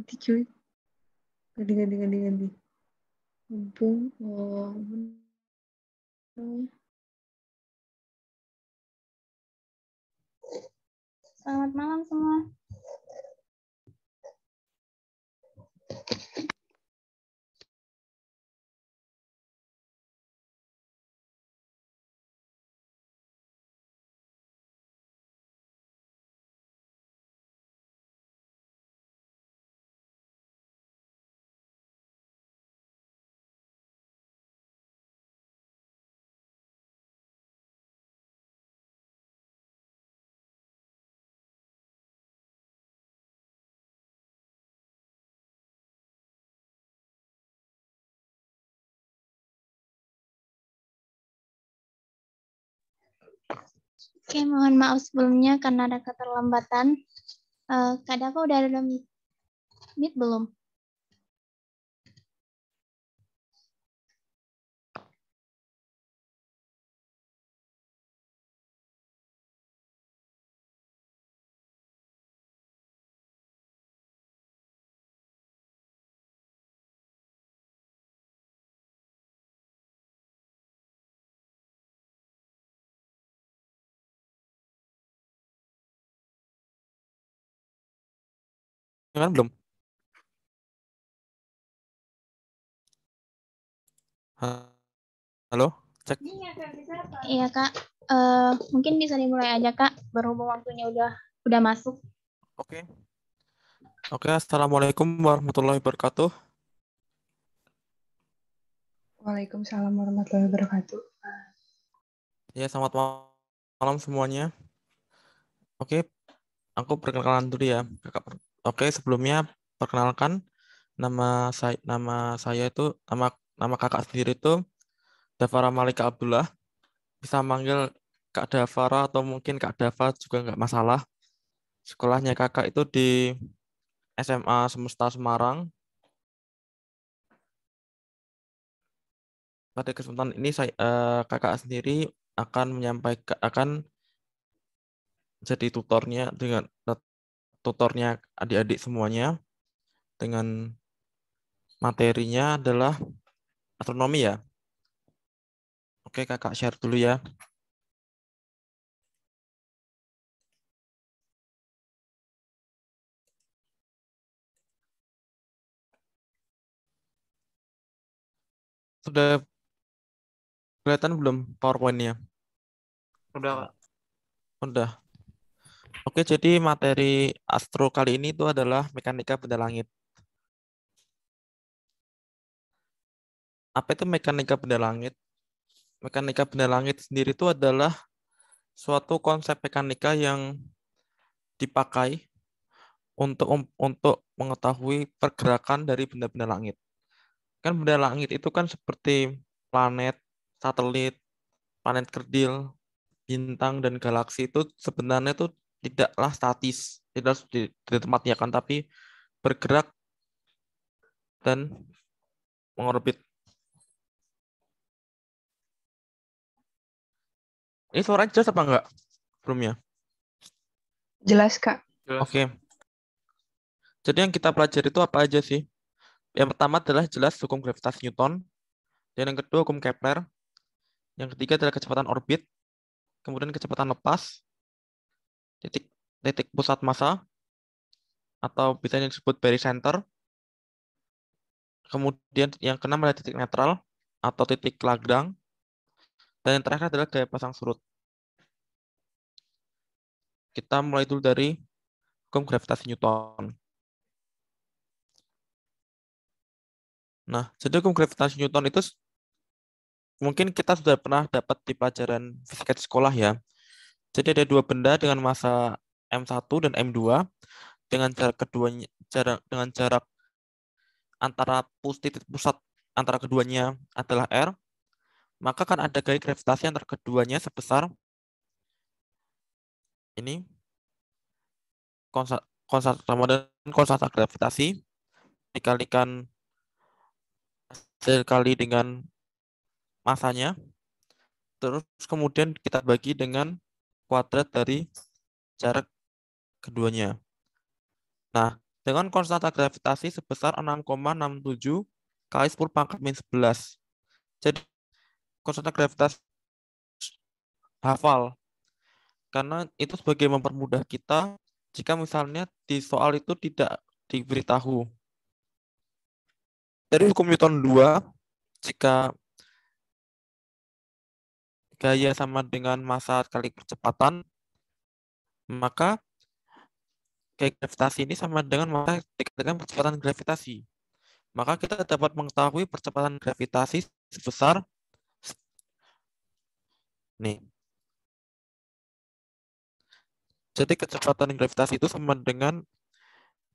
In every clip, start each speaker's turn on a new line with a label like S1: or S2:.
S1: Ganti cuy. Ganti, ganti, ganti, ganti. Mumpung. Oh, Selamat malam semua. Oke, mohon maaf sebelumnya karena ada keterlambatan. Uh, Kak Dava udah ada meet belum? Ya kan belum? Halo, cek.
S2: Iya kak, uh, mungkin bisa dimulai aja kak, berhubung waktunya udah udah masuk. Oke. Okay. Oke, okay, assalamualaikum warahmatullahi wabarakatuh. Waalaikumsalam warahmatullahi wabarakatuh. Ya, selamat malam semuanya. Oke, okay, aku perkenalan dulu ya, kakak Oke, sebelumnya perkenalkan nama saya nama saya itu nama nama kakak sendiri itu Davara Malika Abdullah. Bisa manggil Kak Davara atau mungkin Kak Dava juga nggak masalah. Sekolahnya kakak itu di SMA Semesta Semarang. Pada kesempatan ini saya eh, kakak sendiri akan menyampaikan akan jadi tutornya dengan tutornya adik-adik semuanya dengan materinya adalah astronomi ya. Oke,
S1: Kakak share dulu ya. Sudah kelihatan belum PowerPoint-nya? Udah,
S2: Udah. Oke, jadi materi astro kali ini itu adalah mekanika benda langit. Apa itu mekanika benda langit? Mekanika benda langit sendiri itu adalah suatu konsep mekanika yang dipakai untuk untuk mengetahui pergerakan dari benda-benda langit. Kan benda langit itu kan seperti planet, satelit, planet kerdil, bintang dan galaksi itu sebenarnya itu tidaklah statis, tidak di, di tempatnya kan, tapi bergerak dan mengorbit. Ini suara jelas apa enggak sebelumnya? Jelas, Kak. Oke. Okay. Jadi yang kita pelajari itu apa aja sih? Yang pertama adalah jelas hukum gravitasi Newton. Dan yang kedua hukum Kepler. Yang ketiga adalah kecepatan orbit. Kemudian kecepatan lepas titik titik pusat massa atau bisa disebut barycenter. Kemudian yang keenam adalah titik netral atau titik Lagrange. Dan yang terakhir adalah gaya pasang surut. Kita mulai dulu dari hukum gravitasi Newton. Nah, jadi hukum gravitasi Newton itu mungkin kita sudah pernah dapat di pelajaran fisika di sekolah ya. Jadi ada dua benda dengan massa M1 dan M2 dengan jarak keduanya jarak dengan jarak antara pusat titik pusat antara keduanya adalah R, maka akan ada gaya gravitasi antara keduanya sebesar ini konstanta dan konstanta gravitasi dikalikan kali dengan masanya terus kemudian kita bagi dengan kuadrat dari jarak keduanya. Nah, dengan konstanta gravitasi sebesar 6,67 kali 10 pangkat min 11. Jadi, konstanta gravitasi hafal. Karena itu sebagai mempermudah kita jika misalnya di soal itu tidak diberitahu. Dari hukum Newton 2, jika gaya sama dengan masa kali percepatan, maka gaya gravitasi ini sama dengan masa dikalikan percepatan gravitasi. Maka kita dapat mengetahui percepatan gravitasi sebesar nih. Jadi kecepatan gravitasi itu sama dengan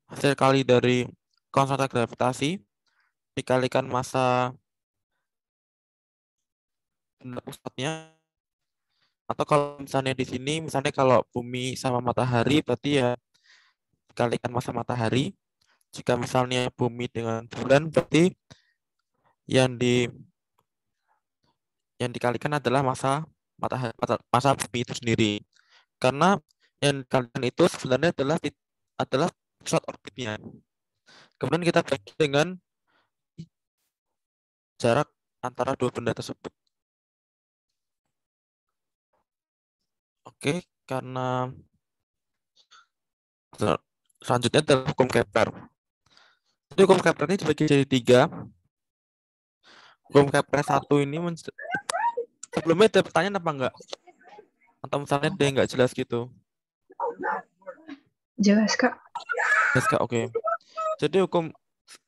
S2: hasil kali dari konstanta gravitasi dikalikan masa benda pusatnya atau kalau misalnya di sini, misalnya kalau bumi sama matahari, berarti ya dikalikan masa matahari. Jika misalnya bumi dengan bulan, berarti yang di yang dikalikan adalah masa matahari masa bumi itu sendiri. Karena yang dikalikan itu sebenarnya adalah adalah pusat orbitnya. Kemudian kita bagi dengan jarak antara dua benda tersebut. Oke, karena selanjutnya adalah hukum Kepler. Jadi hukum Kepler ini dibagi jadi tiga. Hukum Kepler satu ini men... sebelumnya ada pertanyaan apa enggak? Atau misalnya dia enggak jelas gitu?
S1: Jelas kak.
S2: Jelas kak, oke. Okay. Jadi hukum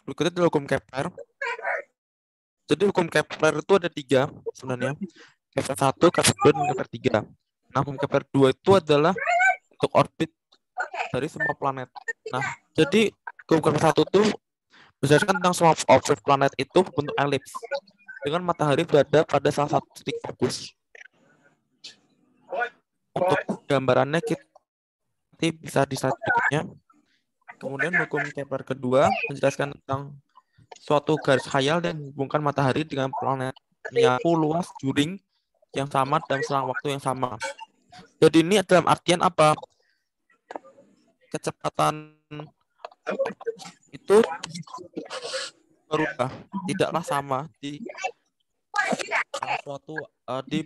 S2: berikutnya adalah hukum Kepler. Jadi hukum Kepler itu ada tiga sebenarnya. Kepler satu, Kepler dua, dan Kepler tiga. Nah, bumi Kepler 2 itu adalah untuk orbit dari semua planet. Nah, jadi bumi Kepler 1 itu menjelaskan tentang semua orbit planet itu bentuk elips dengan matahari berada pada salah satu titik fokus. Untuk gambarannya kita nanti bisa di slide berikutnya. Kemudian hukum Kepler kedua menjelaskan tentang suatu garis khayal dan menghubungkan matahari dengan planet menyapu luas juring yang sama dan selang waktu yang sama. Jadi ini dalam artian apa? Kecepatan itu berubah, tidaklah sama di suatu uh, di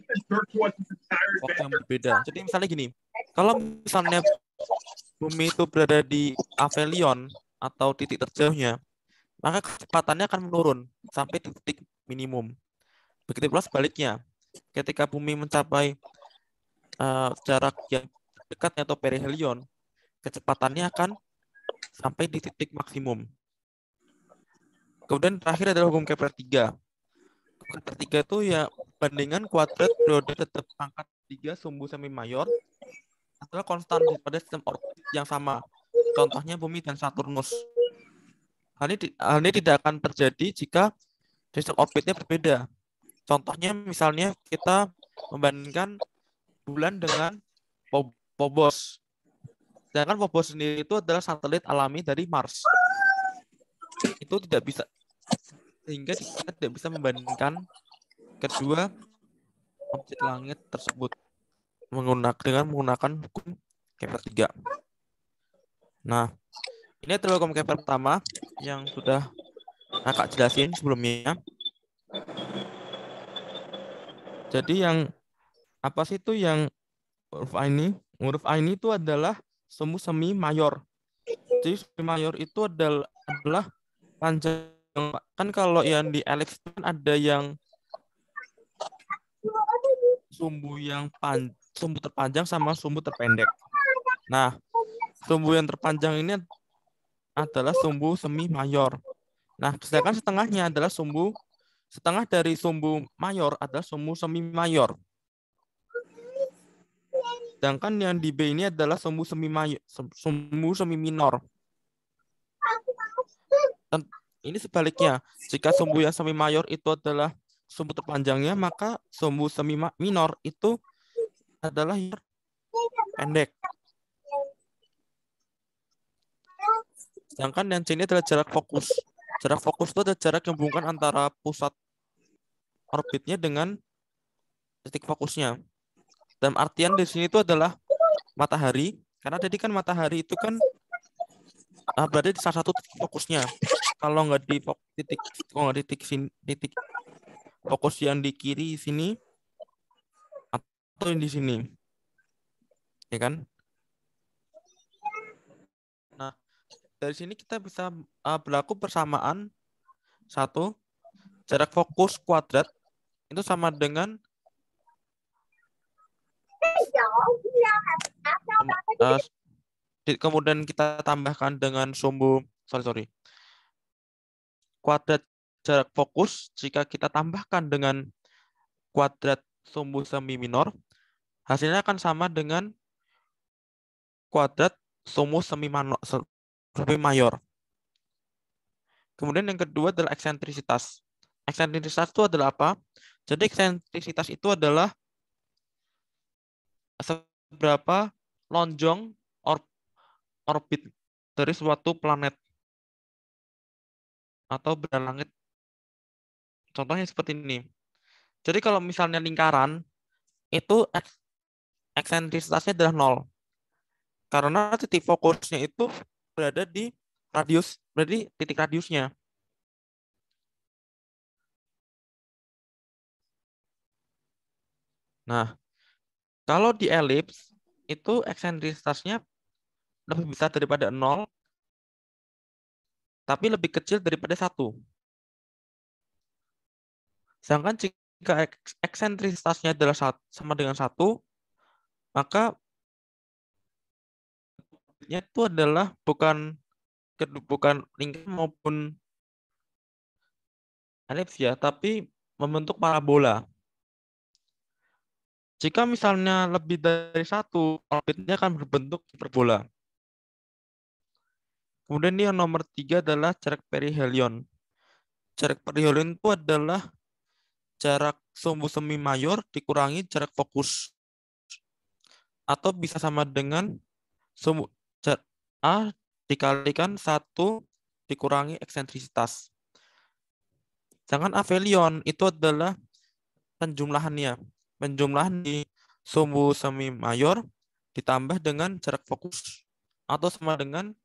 S2: waktu yang berbeda. Jadi misalnya gini, kalau misalnya bumi itu berada di aphelion atau titik terjauhnya, maka kecepatannya akan menurun sampai titik minimum. Begitu pula sebaliknya ketika bumi mencapai uh, jarak yang dekat atau perihelion, kecepatannya akan sampai di titik maksimum. Kemudian terakhir adalah hukum Kepler 3. Kepler 3 itu ya bandingan kuadrat periode tetap pangkat 3 sumbu semi mayor adalah konstan pada sistem orbit yang sama. Contohnya Bumi dan Saturnus. Hal ini, hal ini tidak akan terjadi jika sistem orbitnya berbeda. Contohnya misalnya kita membandingkan bulan dengan Phobos. Sedangkan Phobos sendiri itu adalah satelit alami dari Mars. Itu tidak bisa sehingga kita tidak bisa membandingkan kedua objek langit tersebut menggunakan dengan menggunakan hukum Kepler 3. Nah, ini adalah hukum Kepler pertama yang sudah kakak jelasin sebelumnya. Jadi yang apa sih itu yang huruf A ini? Huruf A ini itu adalah semu semi mayor. Jadi semi mayor itu adalah, adalah panjang. Kan kalau yang di Alex kan ada yang sumbu yang pan, sumbu terpanjang sama sumbu terpendek. Nah, sumbu yang terpanjang ini adalah sumbu semi mayor. Nah, sedangkan setengahnya adalah sumbu Setengah dari sumbu mayor adalah sumbu semi mayor. Sedangkan yang di B ini adalah sumbu semi mayor, sumbu semi minor. Dan ini sebaliknya, jika sumbu yang semi mayor itu adalah sumbu terpanjangnya, maka sumbu semi minor itu adalah yang pendek. Sedangkan yang C ini adalah jarak fokus. Jarak fokus itu ada jarak yang menghubungkan antara pusat orbitnya dengan titik fokusnya. Dan artian di sini itu adalah matahari, karena tadi kan matahari itu kan ah, berada di salah satu titik fokusnya. Kalau nggak di titik, kalau nggak di titik, titik fokus yang di kiri sini atau yang di sini, ya kan? dari sini kita bisa uh, berlaku persamaan satu jarak fokus kuadrat itu sama dengan uh, kemudian kita tambahkan dengan sumbu sorry sorry kuadrat jarak fokus jika kita tambahkan dengan kuadrat sumbu semi minor hasilnya akan sama dengan kuadrat sumbu semi minor lebih mayor. Kemudian yang kedua adalah eksentrisitas. Eksentrisitas itu adalah apa? Jadi eksentrisitas itu adalah seberapa lonjong or orbit dari suatu planet atau benda langit. Contohnya seperti ini. Jadi kalau misalnya lingkaran, itu eksentrisitasnya adalah nol. Karena titik fokusnya itu berada di radius, berarti titik radiusnya. Nah, kalau di elips itu eksentrisitasnya lebih besar daripada nol, tapi lebih kecil daripada satu. Sedangkan jika eksentrisitasnya adalah sama dengan satu, maka selanjutnya itu adalah bukan bukan lingkar maupun elips ya, tapi membentuk parabola. Jika misalnya lebih dari satu, orbitnya akan berbentuk hiperbola. Kemudian yang nomor tiga adalah jarak perihelion. Jarak perihelion itu adalah jarak sumbu semi mayor dikurangi jarak fokus. Atau bisa sama dengan sumbu, A dikalikan 1 dikurangi eksentrisitas. Jangan avelion itu adalah penjumlahannya. Penjumlahan di sumbu semi mayor ditambah dengan jarak fokus atau sama dengan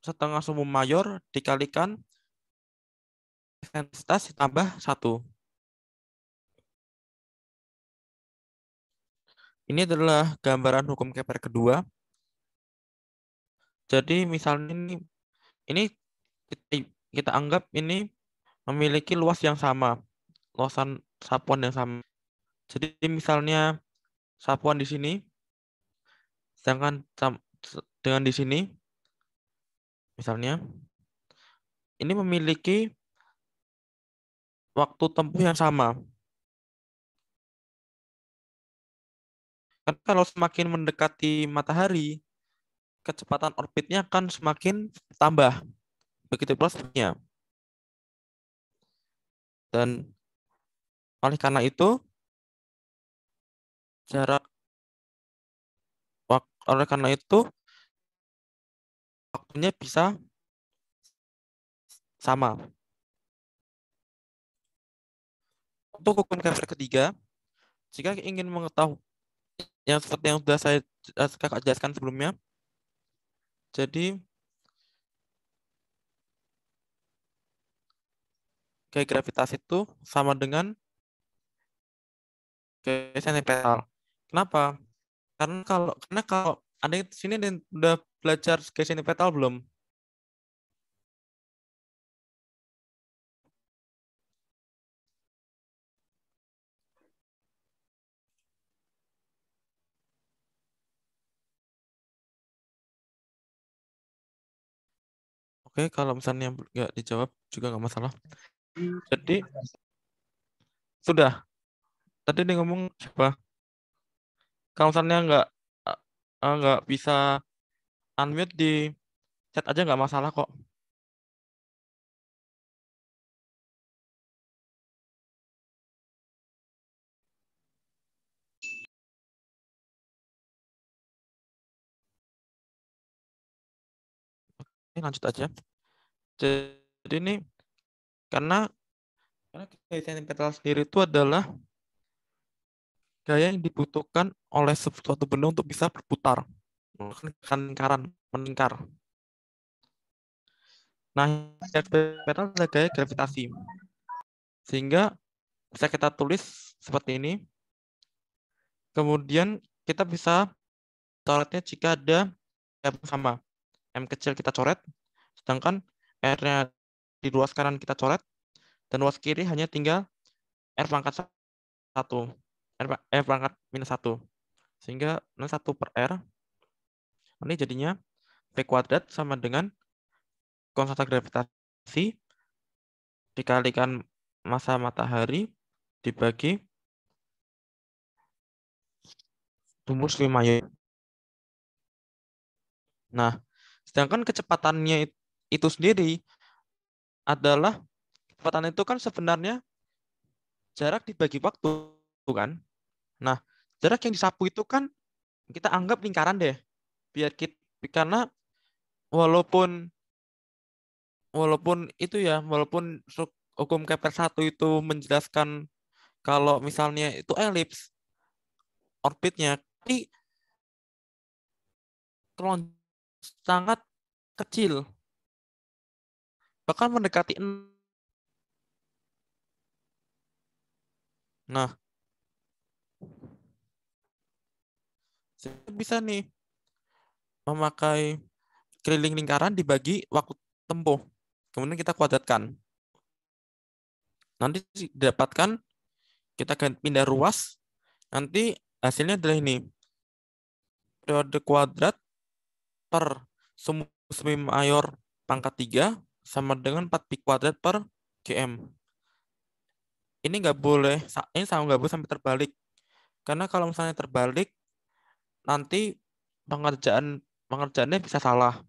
S2: setengah sumbu mayor dikalikan eksentrisitas ditambah satu. Ini adalah gambaran hukum Kepler kedua. Jadi misalnya ini ini kita, kita anggap ini memiliki luas yang sama, luasan sapuan yang sama. Jadi misalnya sapuan di sini, sedangkan dengan di sini, misalnya, ini memiliki waktu tempuh yang sama. Karena kalau semakin mendekati matahari, kecepatan orbitnya akan semakin tambah. Begitu prosesnya Dan oleh karena itu,
S1: jarak oleh karena itu waktunya bisa sama.
S2: Untuk hukum Kepler ketiga, jika ingin mengetahui yang seperti yang sudah saya eh, kakak jelaskan sebelumnya, jadi kayak gravitasi itu sama dengan kayak sentimeter. Kenapa? Karena kalau karena kalau ada di sini ada yang udah belajar kayak belum?
S1: Oke, kalau misalnya nggak dijawab juga
S2: nggak masalah. Jadi sudah. Tadi dia ngomong siapa? Kalau misalnya nggak eh, eh, nggak bisa unmute di chat aja nggak masalah kok.
S1: lanjut aja. Jadi ini
S2: karena karena yang imperial sendiri itu adalah gaya yang dibutuhkan oleh suatu benda untuk bisa berputar melakukan lingkaran meningkar. Nah, imperial adalah gaya gravitasi. Sehingga bisa kita tulis seperti ini. Kemudian kita bisa coretnya jika ada yang sama. M kecil kita coret, sedangkan R-nya di ruas kanan kita coret, dan ruas kiri hanya tinggal R pangkat 1, R, R pangkat minus 1. Sehingga 1 per R, ini jadinya V kuadrat sama dengan konstanta gravitasi dikalikan masa matahari dibagi
S1: tumbuh 5 y.
S2: Nah, sedangkan kecepatannya itu itu sendiri adalah kecepatan itu kan sebenarnya jarak dibagi waktu kan. Nah, jarak yang disapu itu kan kita anggap lingkaran deh. Biar kita karena walaupun walaupun itu ya, walaupun hukum Kepler 1 itu menjelaskan kalau misalnya itu elips orbitnya, tapi sangat kecil bahkan mendekati Nah, bisa nih memakai keliling lingkaran dibagi waktu tempuh. Kemudian kita kuadratkan. Nanti didapatkan, kita pindah ruas, nanti hasilnya adalah ini. Periode kuadrat per semi mayor pangkat 3 sama dengan 4 pi kuadrat per cm. Ini nggak boleh, ini sama nggak boleh sampai terbalik. Karena kalau misalnya terbalik, nanti pengerjaan pengerjaannya bisa salah.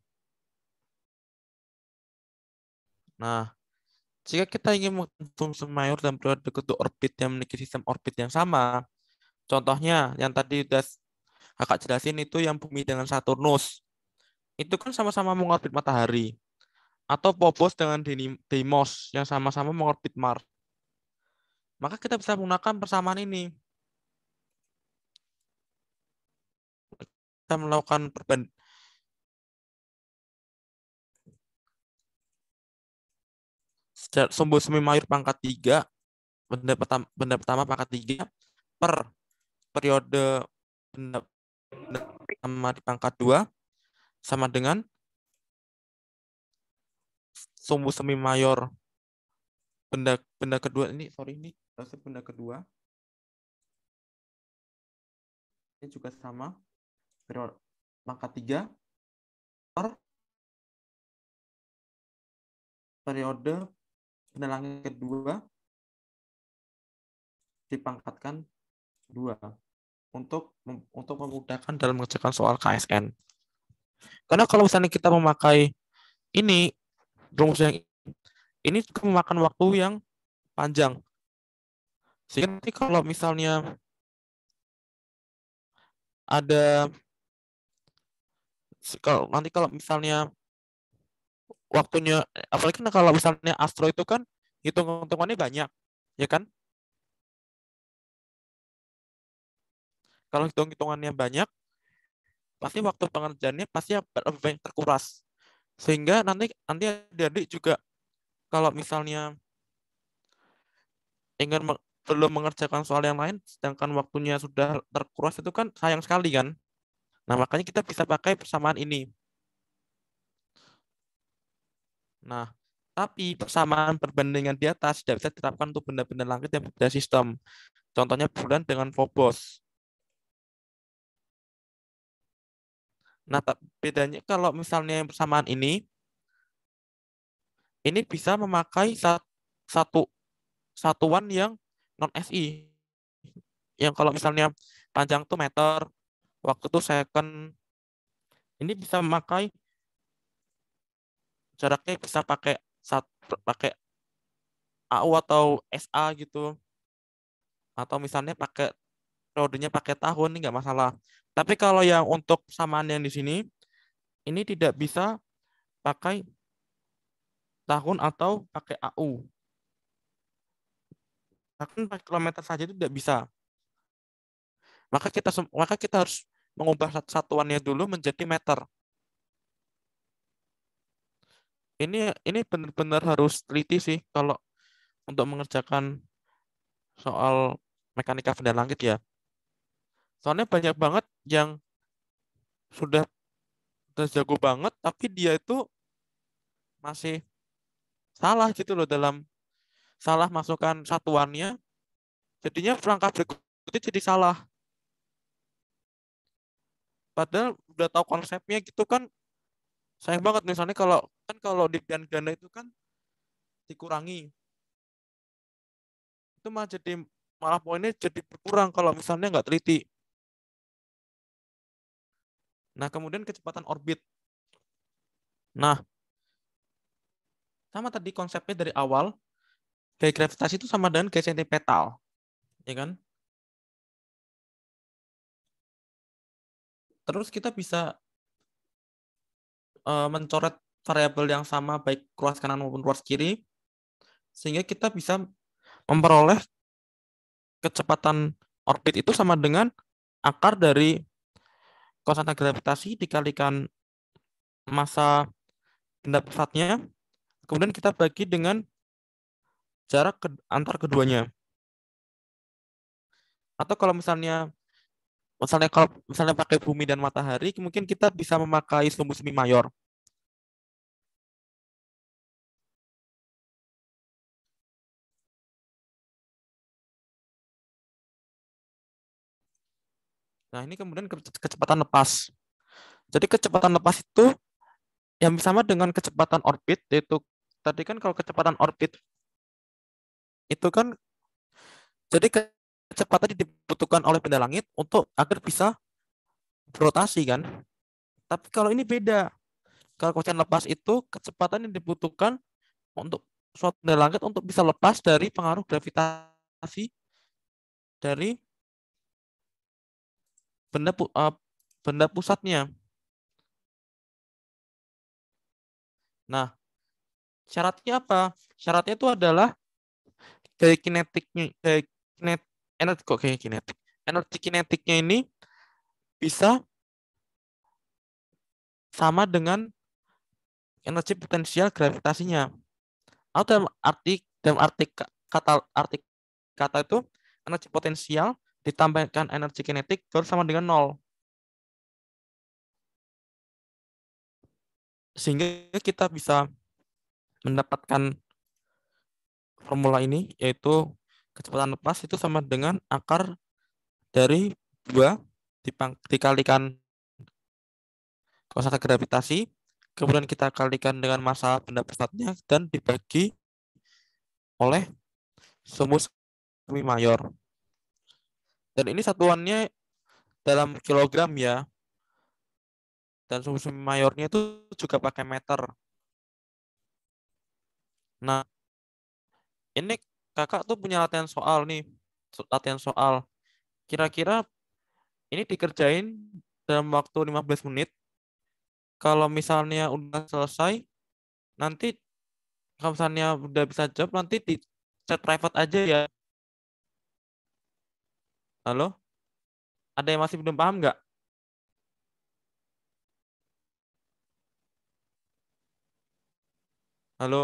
S2: Nah, jika kita ingin mengkonsumsi mayor dan periode kedua orbit yang memiliki sistem orbit yang sama, contohnya yang tadi sudah kakak jelasin itu yang bumi dengan Saturnus, itu kan sama-sama mengorbit matahari atau Phobos dengan Deimos yang sama-sama mengorbit Mars. Maka kita bisa menggunakan persamaan ini. Kita melakukan perband sumbu semi mayor pangkat 3 benda pertama, benda pertama pangkat 3 per periode benda, benda pertama di pangkat 2 sama dengan sumbu semi mayor benda benda kedua ini sorry ini proses benda kedua
S1: ini juga sama periode pangkat 3 per periode
S2: penelangan kedua dipangkatkan dua untuk untuk memudahkan dalam mengerjakan soal KSN. Karena kalau misalnya kita memakai ini rumus yang ini juga memakan waktu yang panjang. Sehingga nanti kalau misalnya ada kalau nanti kalau misalnya waktunya apalagi kan kalau misalnya astro itu kan hitung-hitungannya banyak, ya kan? Kalau hitung-hitungannya banyak, pasti waktu pengerjaannya pasti banyak terkuras. Sehingga nanti nanti adik-adik juga kalau misalnya ingin me belum mengerjakan soal yang lain, sedangkan waktunya sudah terkuras itu kan sayang sekali kan. Nah makanya kita bisa pakai persamaan ini. Nah, tapi persamaan perbandingan di atas tidak bisa diterapkan untuk benda-benda langit yang berbeda sistem. Contohnya bulan dengan Phobos. Nah, bedanya kalau misalnya yang bersamaan ini, ini bisa memakai satu satuan yang non SI. Yang kalau misalnya panjang itu meter, waktu itu second. Ini bisa memakai jaraknya bisa pakai sat, pakai AU atau SA gitu. Atau misalnya pakai periodenya pakai tahun ini nggak masalah. Tapi kalau yang untuk samaan yang di sini ini tidak bisa pakai tahun atau pakai AU. Bahkan pakai kilometer saja itu tidak bisa. Maka kita maka kita harus mengubah satuannya dulu menjadi meter. Ini ini benar-benar harus teliti sih kalau untuk mengerjakan soal mekanika benda langit ya. Soalnya banyak banget yang sudah terjago banget, tapi dia itu masih salah gitu loh dalam salah masukkan satuannya. Jadinya perangkat berikutnya jadi salah. Padahal udah tahu konsepnya gitu kan sayang banget misalnya kalau kan kalau di dan ganda itu kan dikurangi itu malah jadi malah poinnya jadi berkurang kalau misalnya nggak teliti Nah, kemudian kecepatan orbit. Nah, sama tadi konsepnya dari awal, gaya gravitasi itu sama dengan gaya sentipetal. Ya kan? Terus kita bisa uh, mencoret variabel yang sama baik ruas kanan maupun ruas kiri, sehingga kita bisa memperoleh kecepatan orbit itu sama dengan akar dari konstanta gravitasi dikalikan masa benda pusatnya. Kemudian kita bagi dengan jarak ke, antar keduanya. Atau kalau misalnya misalnya kalau misalnya pakai bumi dan matahari, mungkin kita bisa memakai
S1: sumbu semi mayor.
S2: Nah, ini kemudian kecepatan lepas. Jadi kecepatan lepas itu yang sama dengan kecepatan orbit yaitu tadi kan kalau kecepatan orbit itu kan jadi kecepatan dibutuhkan oleh benda langit untuk agar bisa berotasi kan. Tapi kalau ini beda. Kalau kecepatan lepas itu kecepatan yang dibutuhkan untuk suatu benda langit untuk bisa lepas dari pengaruh gravitasi dari benda uh, benda pusatnya. Nah, syaratnya apa? Syaratnya itu adalah gaya kinetiknya gaya eh, kinet energi kok gaya kinetik. Energi kinetiknya ini bisa sama dengan energi potensial gravitasinya. Atau dalam arti dalam arti kata arti kata itu energi potensial ditambahkan energi kinetik terus sama dengan nol. Sehingga kita bisa mendapatkan formula ini, yaitu kecepatan lepas itu sama dengan akar dari 2 dikalikan konstanta gravitasi, kemudian kita kalikan dengan massa benda pesatnya, dan dibagi oleh sumus semi mayor. Dan ini satuannya dalam kilogram ya. Dan sumber-sumber mayornya itu juga pakai meter. Nah, ini kakak tuh punya latihan soal nih. Latihan soal. Kira-kira ini dikerjain dalam waktu 15 menit. Kalau misalnya udah selesai, nanti kalau misalnya udah bisa jawab, nanti di chat private aja ya. Halo? Ada yang masih belum paham nggak? Halo?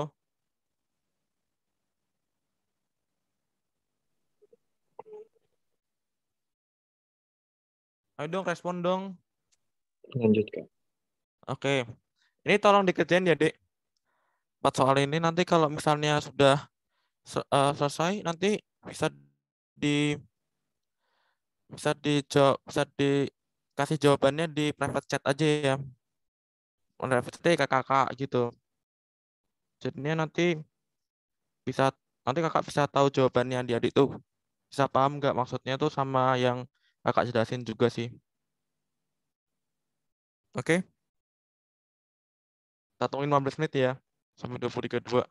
S2: Ayo dong, respon dong. Lanjutkan. Oke. Ini tolong dikerjain ya, Dek. Empat soal ini nanti kalau misalnya sudah eh, selesai, nanti bisa di bisa dijawab bisa dikasih jawabannya di private chat aja ya private chat ke kakak gitu jadinya nanti bisa nanti kakak bisa tahu jawabannya di adik tuh bisa paham nggak maksudnya tuh sama yang kakak jelasin juga sih oke okay? kita tungguin 15 menit ya sampai tiga dua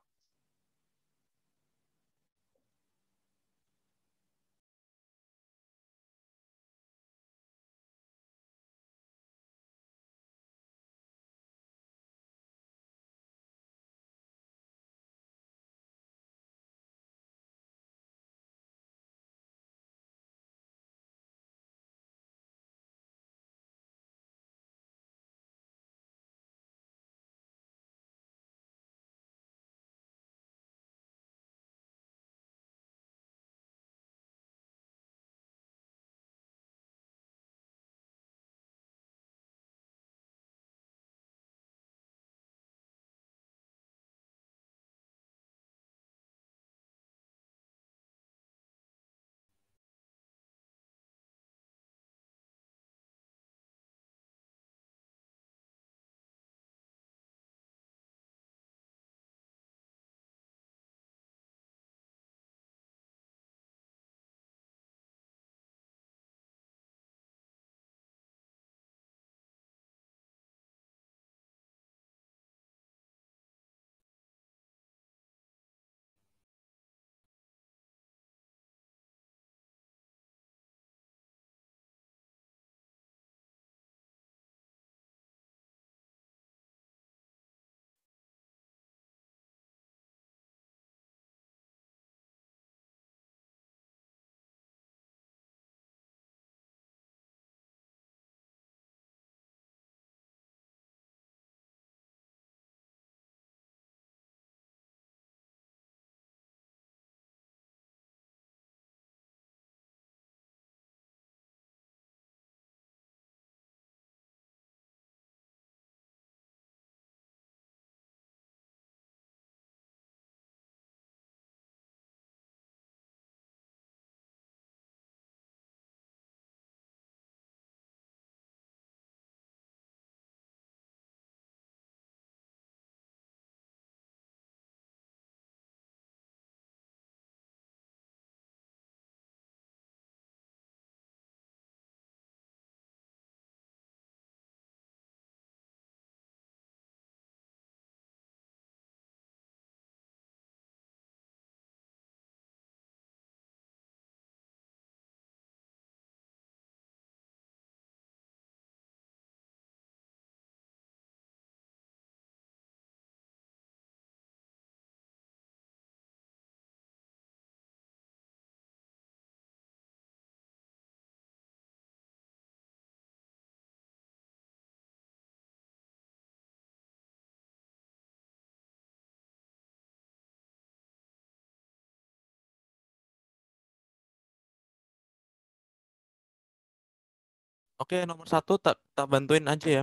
S2: Oke, nomor satu tak, bantuin aja ya.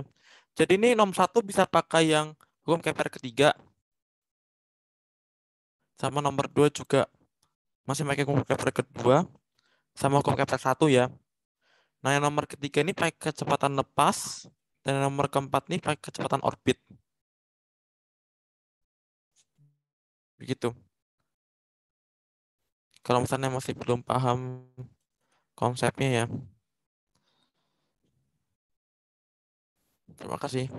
S2: Jadi ini nomor satu bisa pakai yang hukum kepler ketiga. Sama nomor dua juga masih pakai hukum kepler kedua. Sama hukum kepler satu ya. Nah, yang nomor ketiga ini pakai kecepatan lepas. Dan yang nomor keempat ini pakai kecepatan orbit. Begitu. Kalau misalnya masih belum paham konsepnya ya. Terima kasih.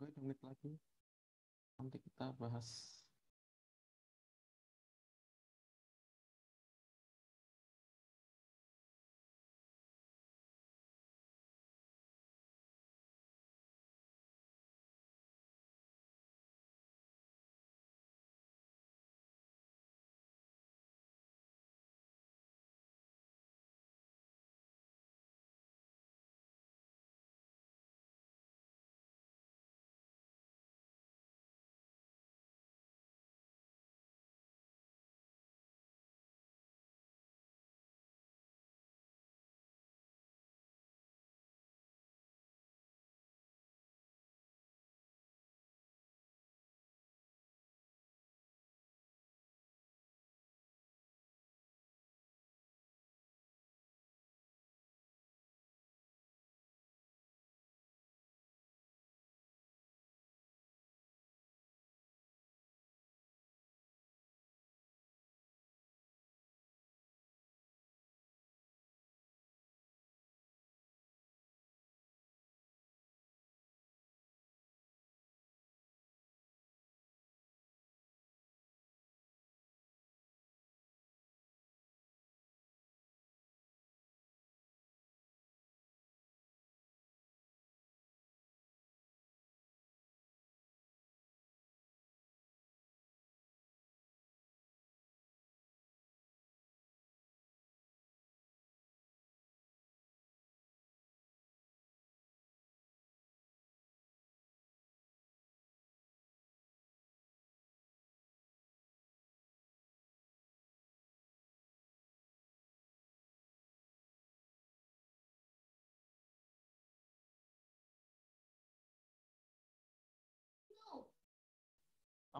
S1: Oke, okay, lagi nanti kita bahas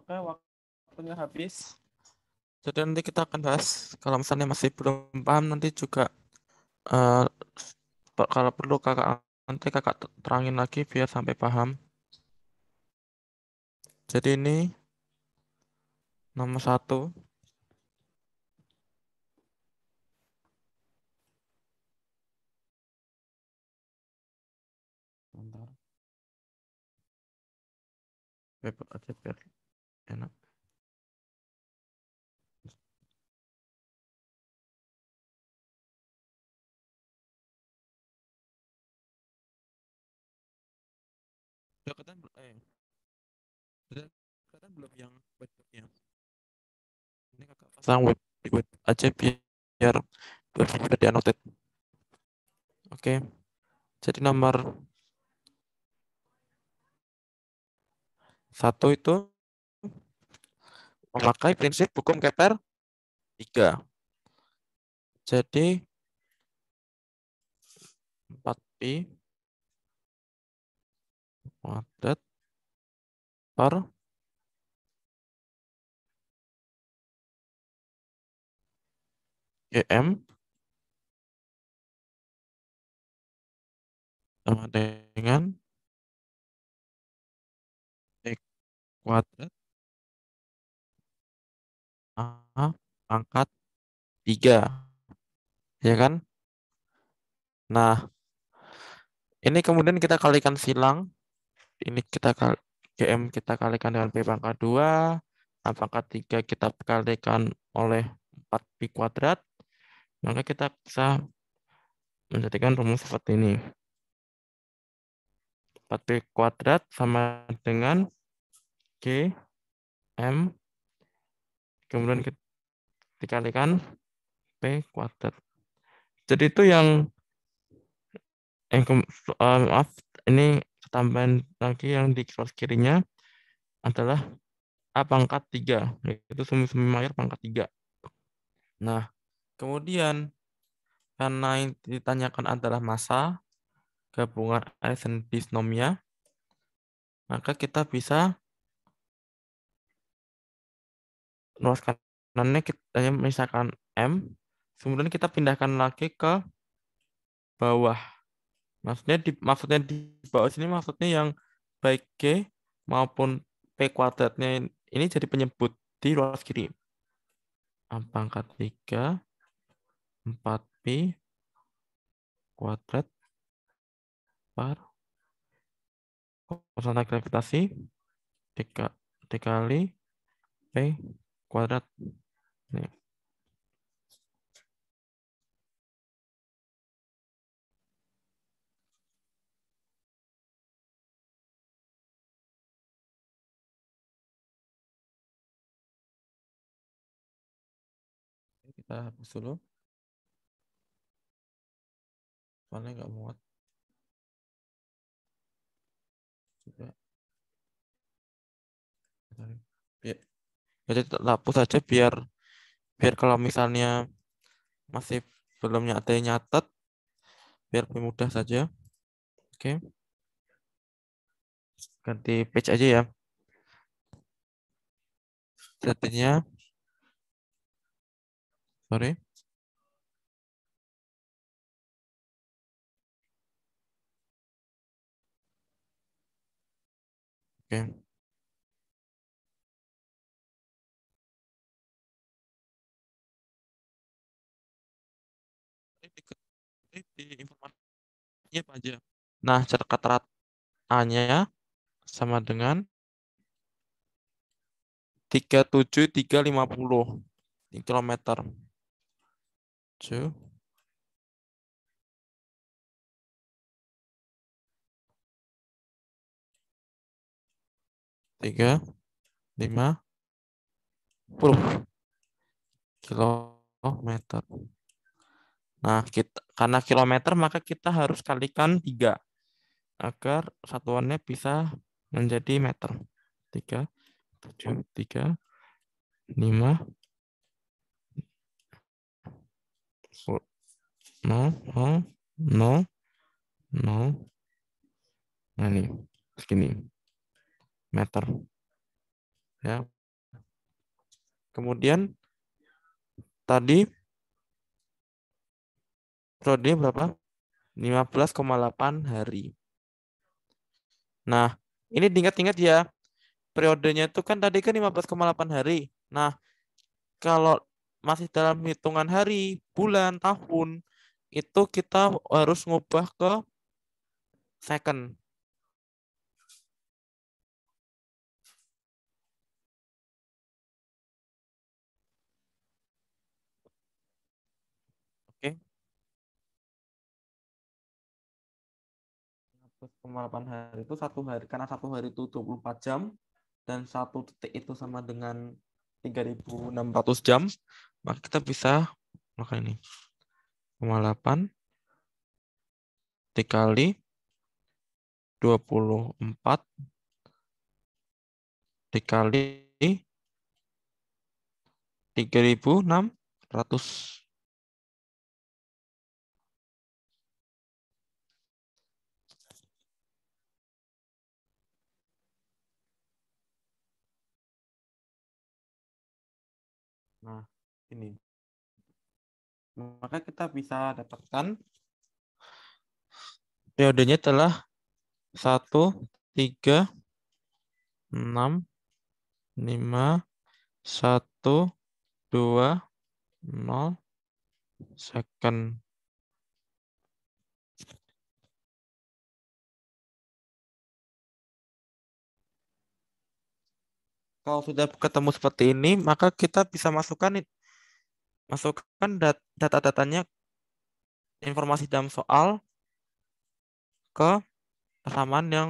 S2: Oke, waktunya habis. Jadi nanti kita akan bahas kalau misalnya masih belum paham nanti juga uh, kalau perlu kakak nanti kakak terangin lagi biar sampai paham. Jadi ini nomor satu.
S1: Bentar. Paper aja enak Deketan, eh, deketan belum yang bentuknya. Ini kakak pasang web, web aja
S2: biar lebih mudah dianotate. Oke, jadi nomor satu itu memakai
S1: prinsip hukum Kepler 3. Jadi 4pi kuadrat per GM sama dengan X kuadrat A pangkat
S2: 3. Ya kan? Nah, ini kemudian kita kalikan silang. Ini kita GM kita kalikan dengan P pangkat 2. A nah, pangkat 3 kita kalikan oleh 4P kuadrat. Maka kita bisa menjadikan rumus seperti ini. 4P kuadrat sama dengan G M kemudian kita dikalikan P kuadrat. Jadi itu yang, yang uh, maaf, ini tambahan lagi yang di cross kirinya adalah A pangkat 3, yaitu semi-semi mayor pangkat 3. Nah, kemudian karena yang ditanyakan adalah masa gabungan S dan bisnomia, maka kita bisa luaskan Nanti kita eh, misalkan M, kemudian kita pindahkan lagi ke bawah. Maksudnya di maksudnya di bawah sini maksudnya yang baik G maupun P kuadratnya ini jadi penyebut di ruas kiri. A pangkat 3 4P kuadrat par horizontal gravitasi dikali P kuadrat Nih.
S1: Kita hapus dulu. Soalnya nggak muat. Coba.
S2: Ya. Jadi ya, hapus aja biar biar kalau misalnya masih belum ada nyatet biar lebih mudah saja oke okay. ganti page aja ya
S1: settingnya sorry oke okay. di informasinya apa aja.
S2: Nah, cara rat A-nya sama dengan 37350 kilometer.
S1: 7 tiga
S2: lima puluh kilometer. Nah, kita karena kilometer maka kita harus kalikan 3 agar satuannya bisa menjadi meter. 3, 7, 3, 5, 0, 0, 0, 0. Nah ini, segini. Meter. Ya. Kemudian tadi Periode berapa? 15,8 hari. Nah, ini diingat-ingat ya. Periodenya itu kan tadi kan 15,8 hari. Nah, kalau masih dalam hitungan hari, bulan, tahun, itu kita harus ngubah ke second. 8 hari itu satu hari karena satu hari itu 24 jam dan satu detik itu sama dengan 3600 jam maka kita bisa maka ini 0,8 dikali 24 dikali 3600
S1: Nah, ini.
S2: Maka kita bisa dapatkan periodenya telah 1, 3, 6, 5, 1, 2, 0, second. Kalau sudah ketemu seperti ini, maka kita bisa masukkan masukkan data-datanya informasi dalam soal ke halaman yang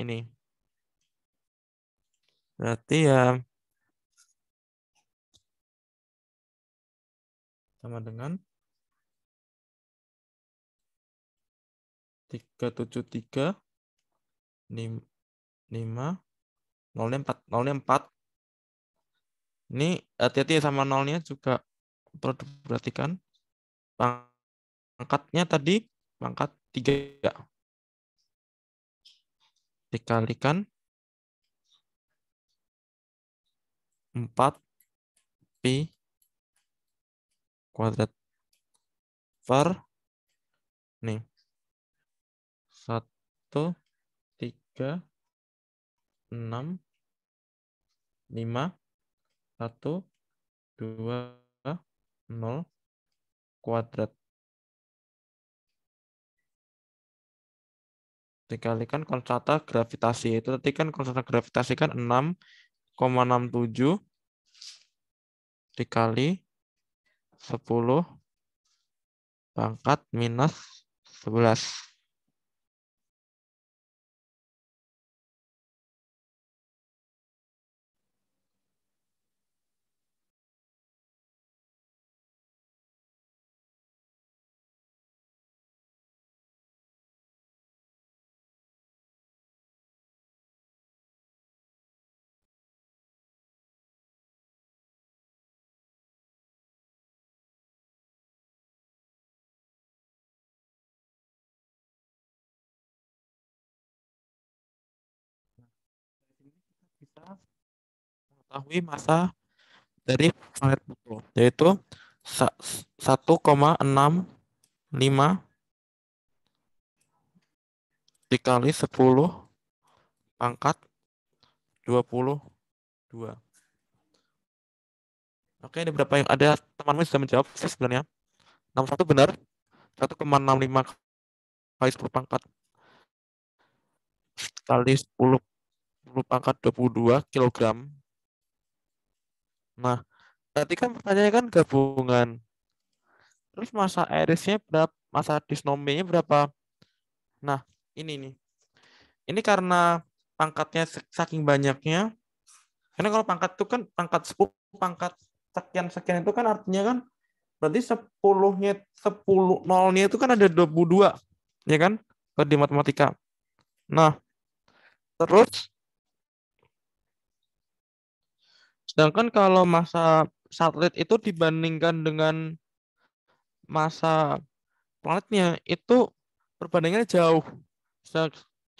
S2: ini.
S1: Berarti ya sama dengan
S2: 373 5 nolnya empat nolnya empat ini hati-hati ya sama nolnya juga perlu diperhatikan pangkatnya tadi pangkat tiga
S1: dikalikan empat pi kuadrat per nih
S2: satu tiga enam 5, 1, 2, 0, kuadrat. Dikalikan konstanta gravitasi. Itu tadi kan konstanta gravitasi kan 6,67 dikali 10 pangkat minus 11. mengetahui masa dari planet Pluto, yaitu 1,65 dikali 10 pangkat 22. Oke, ini berapa yang ada temanmu sudah menjawab sih sebenarnya? 61 benar, 1,65 kali 10 pangkat kali 10, 10 pangkat 22 kilogram Nah, tadi kan pertanyaannya kan gabungan. Terus masa erisnya berapa? Masa disnominya berapa? Nah, ini nih. Ini karena pangkatnya saking banyaknya. Karena kalau pangkat itu kan pangkat 10, pangkat sekian-sekian itu kan artinya kan berarti 10-nya 10 nolnya itu kan ada 22, ya kan? Kalau di matematika. Nah, terus Sedangkan kalau masa satelit itu dibandingkan dengan masa planetnya itu perbandingannya jauh.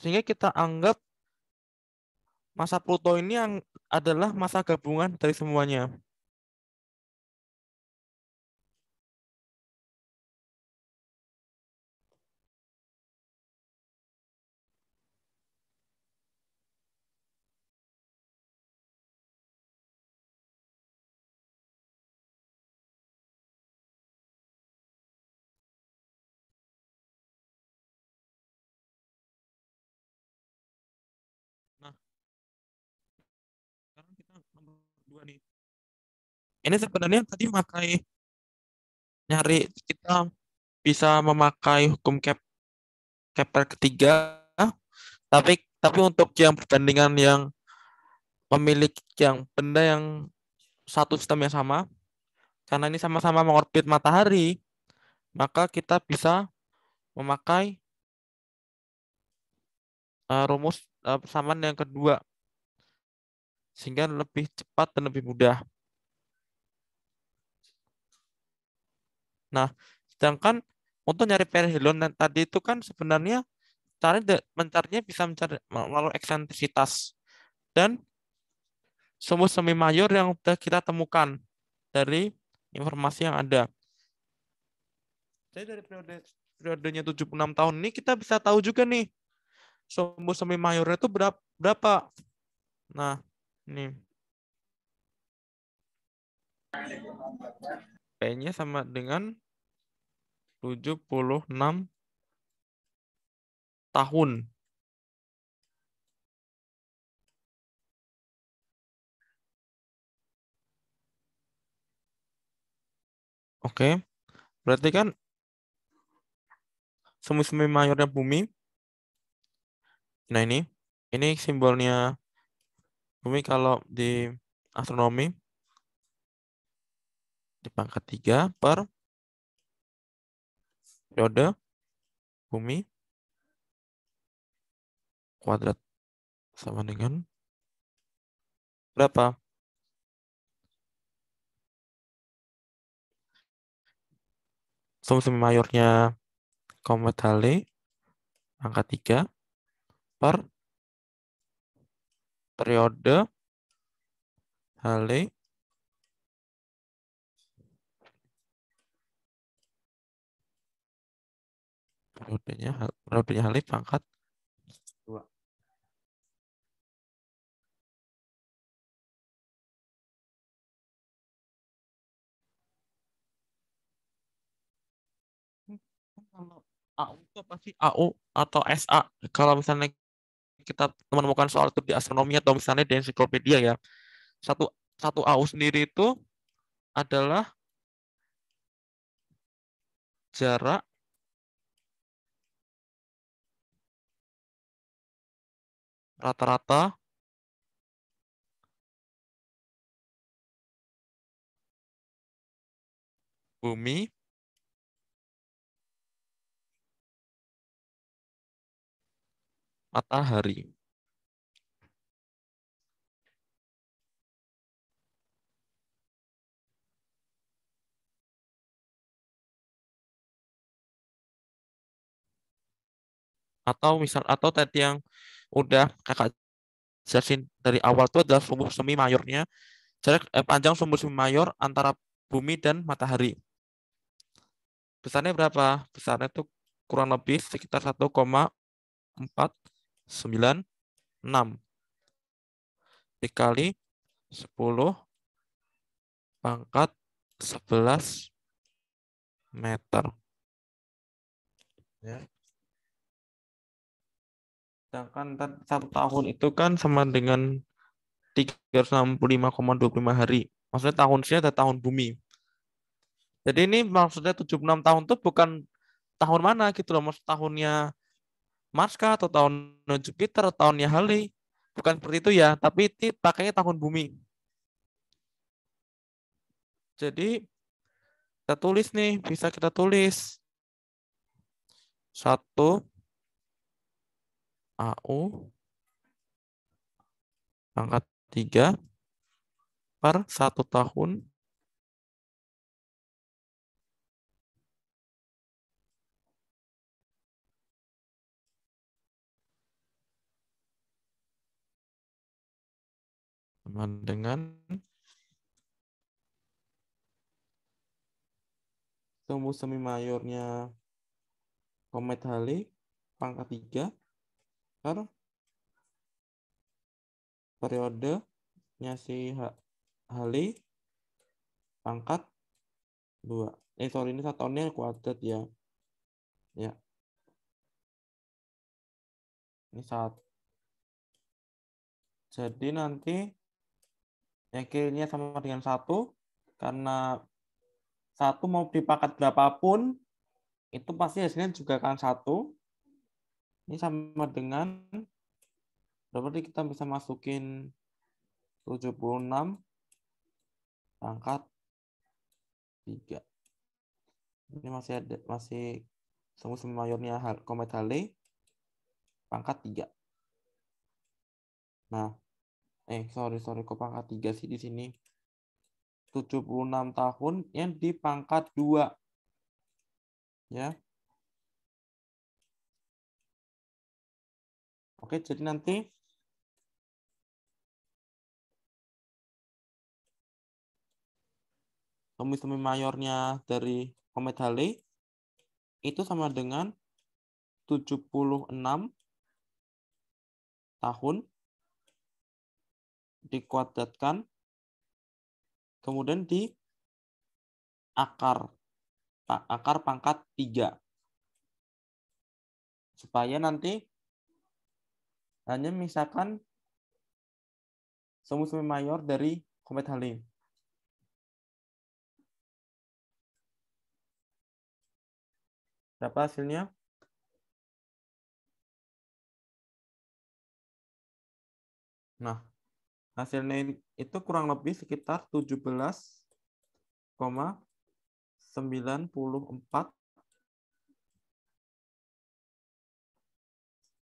S2: Sehingga kita anggap masa Pluto ini yang
S1: adalah masa gabungan dari semuanya. nih. Ini sebenarnya tadi makai
S2: nyari kita bisa memakai hukum cap Kepler ketiga, tapi tapi untuk yang perbandingan yang memiliki yang benda yang satu sistem yang sama, karena ini sama-sama mengorbit matahari, maka kita bisa memakai uh, rumus uh, persamaan yang kedua sehingga lebih cepat dan lebih mudah. Nah, sedangkan untuk nyari perihelion dan tadi itu kan sebenarnya cari mencarinya bisa mencari melalui eksentrisitas dan sumbu semi mayor yang sudah kita temukan dari informasi yang ada. Jadi dari periode periodenya 76 tahun ini kita bisa tahu juga nih sumbu semi mayornya itu berapa. Nah, ini. P-nya sama dengan 76
S1: tahun. Oke.
S2: Berarti kan semi-semi mayornya bumi. Nah ini, ini simbolnya Bumi kalau di astronomi di pangkat 3 per
S1: periode bumi kuadrat sama dengan
S2: berapa? sum mayornya komet Halley angka 3 per periode
S1: Halley periodenya periodenya Halley pangkat dua. Kalau AU itu pasti
S2: AU atau SA. Kalau misalnya kita menemukan soal itu di astronomi atau misalnya di ensiklopedia ya. Satu satu AU sendiri itu adalah
S1: jarak rata-rata bumi matahari. Atau
S2: misal atau tadi yang udah kakak jelasin dari awal itu adalah sumbu semi mayornya jarak eh, panjang sumbu semi mayor antara bumi dan matahari. Besarnya berapa? Besarnya itu kurang lebih sekitar 1,4 9, 6. Dikali 10 pangkat 11 meter. Ya. Sedangkan satu tahun itu kan sama dengan 365,25 hari. Maksudnya tahun sini ada tahun bumi. Jadi ini maksudnya 76 tahun itu bukan tahun mana gitu loh. Maksud tahunnya Marska atau tahun Jupiter atau tahunnya Halley. Bukan seperti itu ya, tapi itu pakainya tahun bumi. Jadi kita tulis nih, bisa kita tulis. Satu
S1: AU pangkat tiga per satu tahun sama
S2: dengan tumbuh semi mayornya komet Halley pangkat 3 per periode nya si Halley pangkat 2. Eh sorry ini satu tahunnya kuadrat ya. Ya. Ini saat. Jadi nanti yang nya sama dengan satu karena satu mau dipakat berapapun itu pasti hasilnya juga akan satu ini sama dengan berarti kita bisa masukin 76 pangkat 3 ini masih ada masih sungguh mayornya komet Halley pangkat 3 nah eh sorry sorry kok pangkat 3 sih di sini 76 tahun yang di pangkat 2 ya
S1: Oke jadi nanti
S2: semi semi mayornya dari Komet Halley itu sama dengan 76 tahun dikuadratkan,
S1: kemudian di akar
S2: akar pangkat 3. Supaya nanti hanya misalkan semi mayor
S1: dari komet Halley, Berapa hasilnya? Nah, Hasilnya
S2: itu kurang lebih sekitar 17,94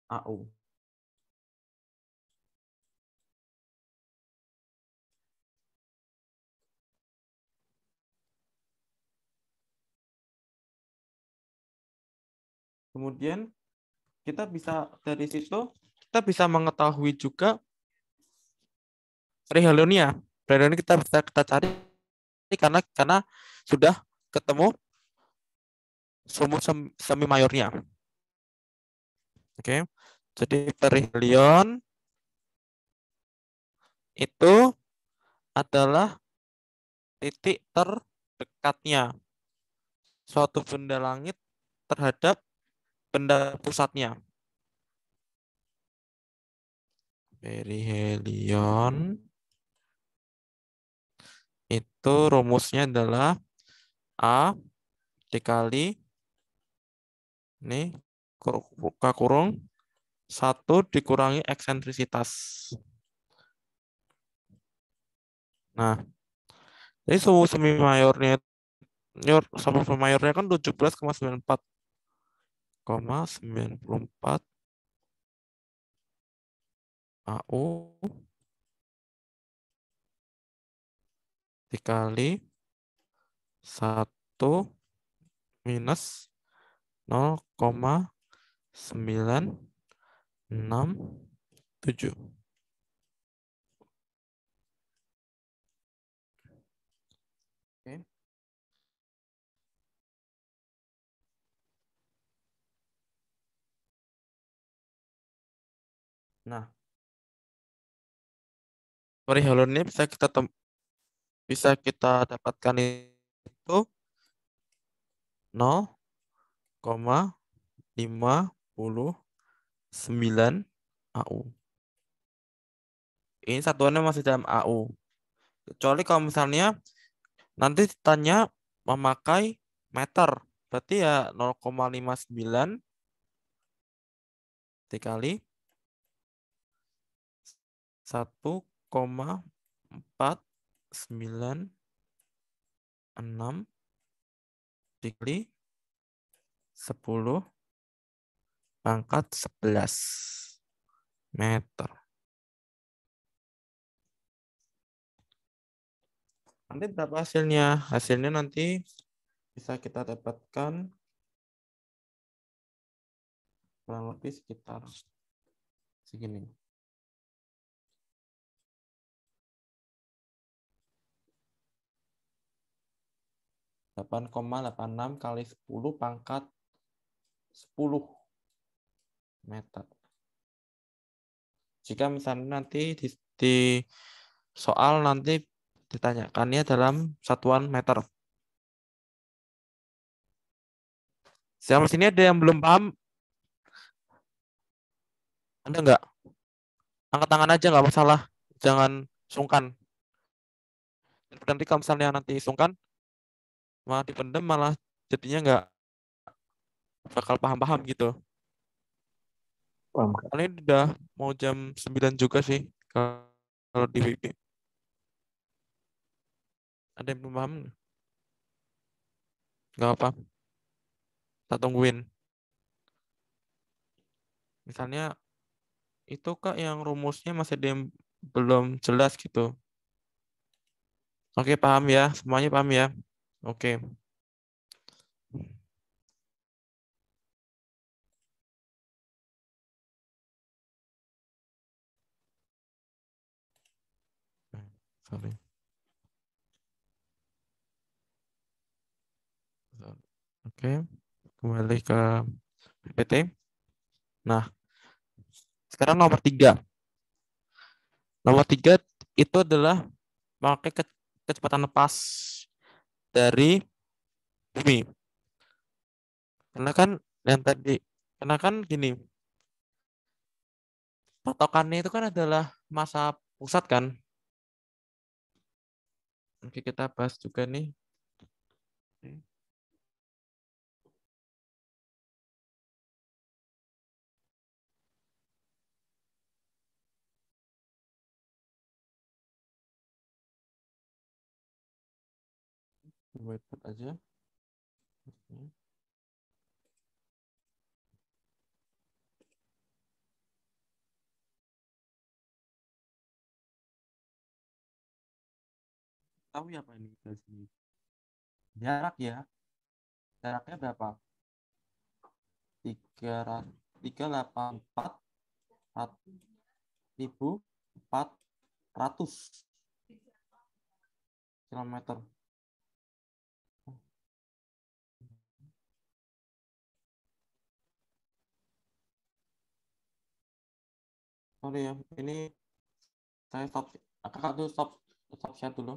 S1: AU. Kemudian kita bisa
S2: dari situ kita bisa mengetahui juga Rehalonia. Rehalonia kita, bisa kita cari karena karena sudah ketemu sumur sem, semi mayornya. Oke. Jadi perihelion itu adalah titik terdekatnya suatu benda langit terhadap benda pusatnya. Perihelion itu rumusnya adalah A dikali ini buka kurung satu dikurangi eksentrisitas. Nah, jadi suhu semi mayornya suhu semi mayornya kan 17,94 94 AU dikali 1 minus 0,967.
S1: Nah, sorry ini
S2: bisa kita bisa kita dapatkan itu 0,59 AU. Ini satuannya masih dalam AU. Kecuali kalau misalnya nanti ditanya memakai meter. Berarti ya 0,59 dikali 1,4 9, 6,
S1: 3, 10 pangkat
S2: 11 meter. Nanti berapa hasilnya? Hasilnya nanti bisa kita dapatkan kurang lebih sekitar segini. 8,86 kali 10 pangkat 10 meter. Jika misalnya nanti di, di soal nanti ditanyakannya dalam satuan meter. Siapa sini ada yang belum paham? Ada nggak? Angkat tangan aja nggak masalah. Jangan sungkan. Nanti kalau misalnya nanti sungkan, malah dipendam malah jadinya nggak bakal paham-paham gitu. Paham. ini udah mau jam 9 juga sih kalau di WP. Ada yang belum paham? Nggak apa. Kita tungguin. Misalnya itu kak yang rumusnya masih ada yang belum jelas gitu. Oke, paham ya? Semuanya paham ya? Oke. Okay. Oke, okay. kembali ke PT. Nah, sekarang nomor tiga. Nomor tiga itu adalah pakai kecepatan lepas dari bumi. Karena kan yang tadi, karena kan gini, patokannya itu kan adalah masa pusat kan. Oke, kita bahas juga nih. Oke.
S1: whiteboard aja.
S2: Tahu ya apa ini dari sini? Jarak ya. Jaraknya berapa? 384 1400
S1: kilometer. sorry ya ini saya stop kakak tuh stop stop share dulu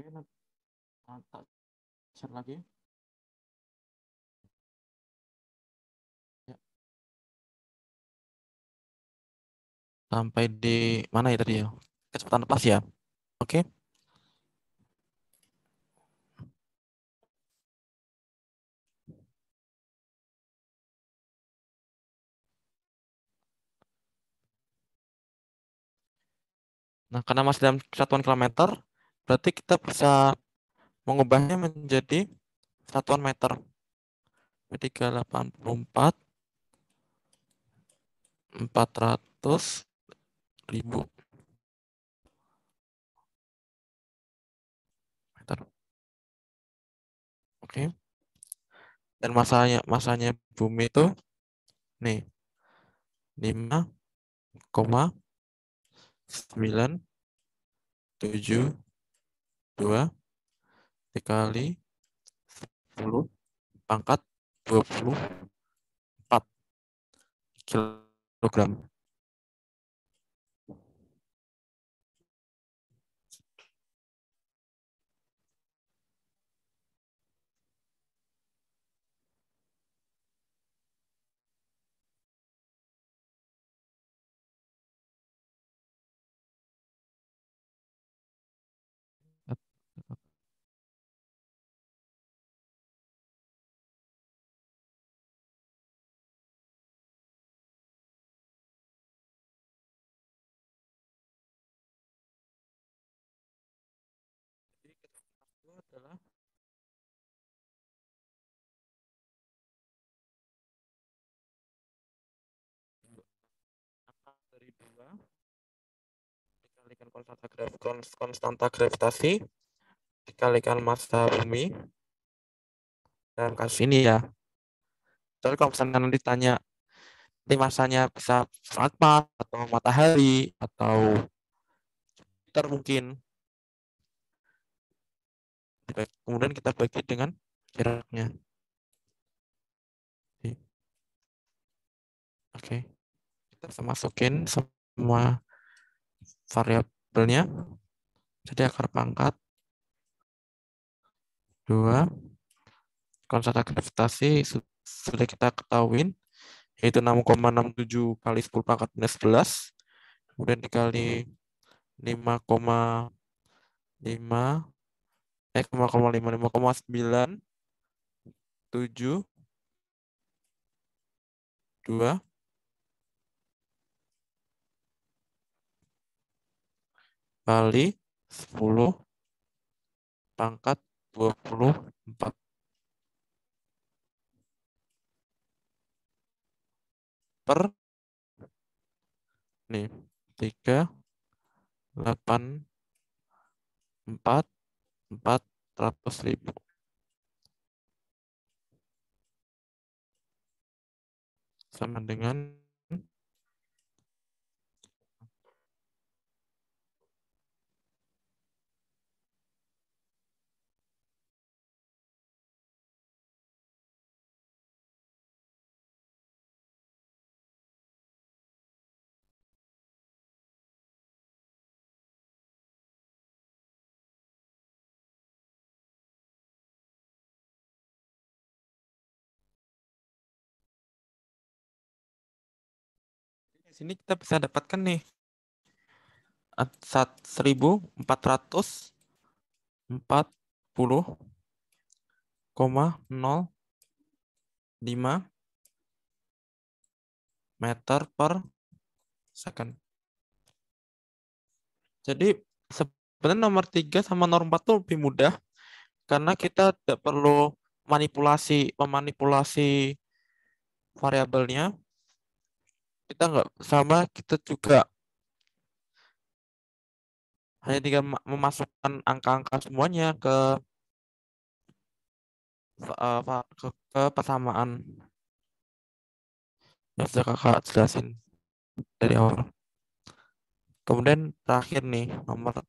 S1: oke mantap. tak share lagi ya. sampai di mana ya tadi ya kecepatan lepas ya oke okay.
S2: Nah, karena masih dalam satuan kilometer, Berarti kita bisa mengubahnya menjadi satuan meter. P384 400 ribu meter. Oke. Dan masanya masanya bumi itu nih 5, 9,
S1: 7 2 dikali 10 pangkat 24 kilogram. konstanta, graf,
S2: konstanta gravitasi dikalikan massa bumi dalam kasus ini ya. Jadi kalau misalnya nanti tanya nanti masanya bisa apa atau matahari atau Jupiter mungkin. Kemudian kita bagi dengan
S1: jaraknya. Oke. Okay. Kita masukin semua variabel tabelnya.
S2: Jadi akar pangkat 2. Konstanta gravitasi sudah kita ketahui yaitu 6,67 kali 10 pangkat minus 11. Kemudian dikali 5,5 eh 5,5 5,9 7 2
S1: kali 10
S2: pangkat 24. Per nih 3 8 4 400 ribu.
S1: Sama dengan
S2: sini kita bisa dapatkan nih 1440,05 meter per second. Jadi sebenarnya nomor 3 sama nomor 4 itu lebih mudah karena kita tidak perlu manipulasi memanipulasi variabelnya kita nggak sama kita juga hanya tinggal memasukkan angka-angka semuanya ke eh, ke, ke persamaan
S1: yang sudah kakak jelasin dari awal
S2: kemudian terakhir nih nomor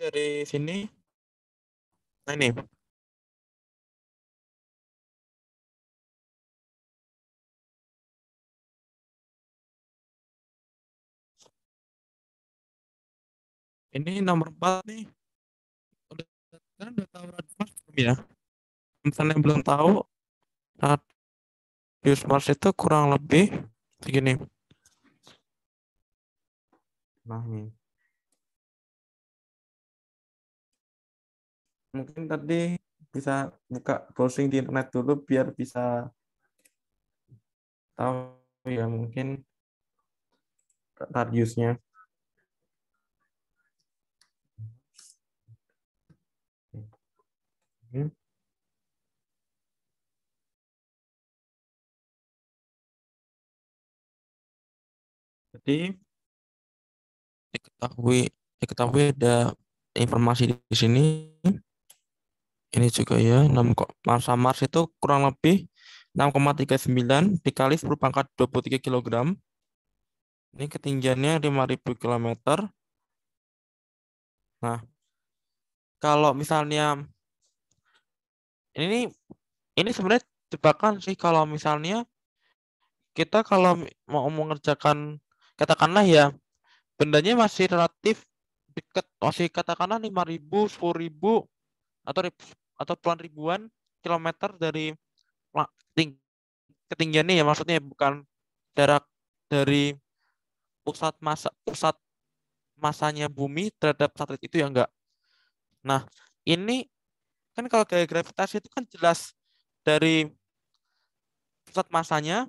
S1: dari sini nah ini ini nomor 4 nih udah
S2: kan udah tahu radius belum ya misalnya belum tahu radius mars itu kurang lebih segini nah ini mungkin tadi bisa buka browsing di internet dulu biar bisa tahu ya mungkin
S1: radiusnya. Hmm. Jadi
S2: diketahui diketahui ada informasi di sini ini juga ya 6 masa Mars itu kurang lebih 6,39 dikali 10 pangkat 23 kg. Ini ketinggiannya 5000 km. Nah, kalau misalnya ini ini sebenarnya jebakan sih kalau misalnya kita kalau mau mengerjakan katakanlah ya bendanya masih relatif dekat masih katakanlah 5000 10000 atau atau puluhan ribuan kilometer dari ketinggiannya ya maksudnya bukan jarak dari pusat masa pusat masanya bumi terhadap satelit itu ya enggak. Nah, ini kan kalau gaya gravitasi itu kan jelas dari pusat masanya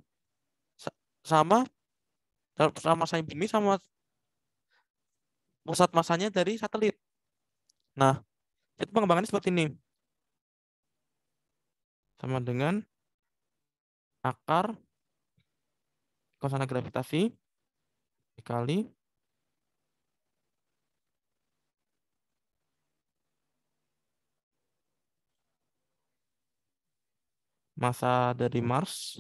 S2: sama pusat masanya bumi sama pusat masanya dari satelit. Nah, itu pengembangannya seperti ini sama dengan akar kosana gravitasi dikali masa dari Mars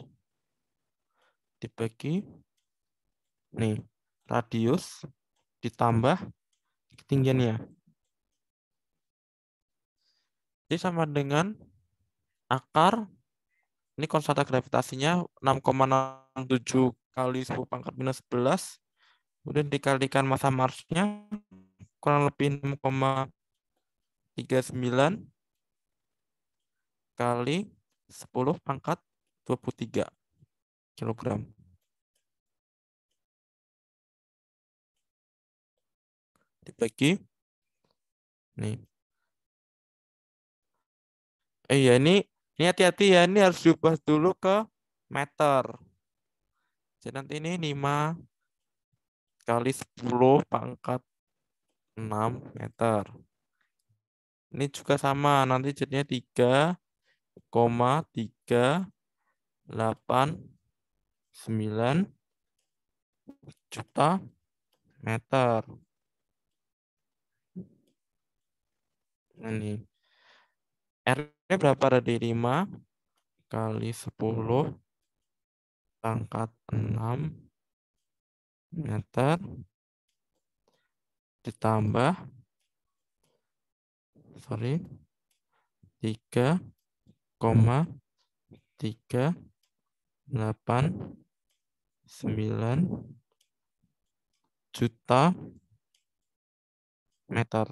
S2: dibagi nih radius ditambah ketinggiannya. Jadi sama dengan akar ini konstanta gravitasinya 6,67 kali 10 pangkat minus 11 kemudian dikalikan masa marsnya kurang lebih 6,39 kali 10 pangkat 23 kg.
S1: Dibagi. Nih.
S2: Eh, ya ini ini hati-hati ya, ini harus diubah dulu ke meter. Jadi nanti ini 5 kali 10 pangkat 6 meter. Ini juga sama, nanti jadinya 3,389 8 9 juta meter. Ini. R-nya berapa tadi? 5 kali 10 pangkat 6 meter ditambah sorry 3,38 9 juta meter.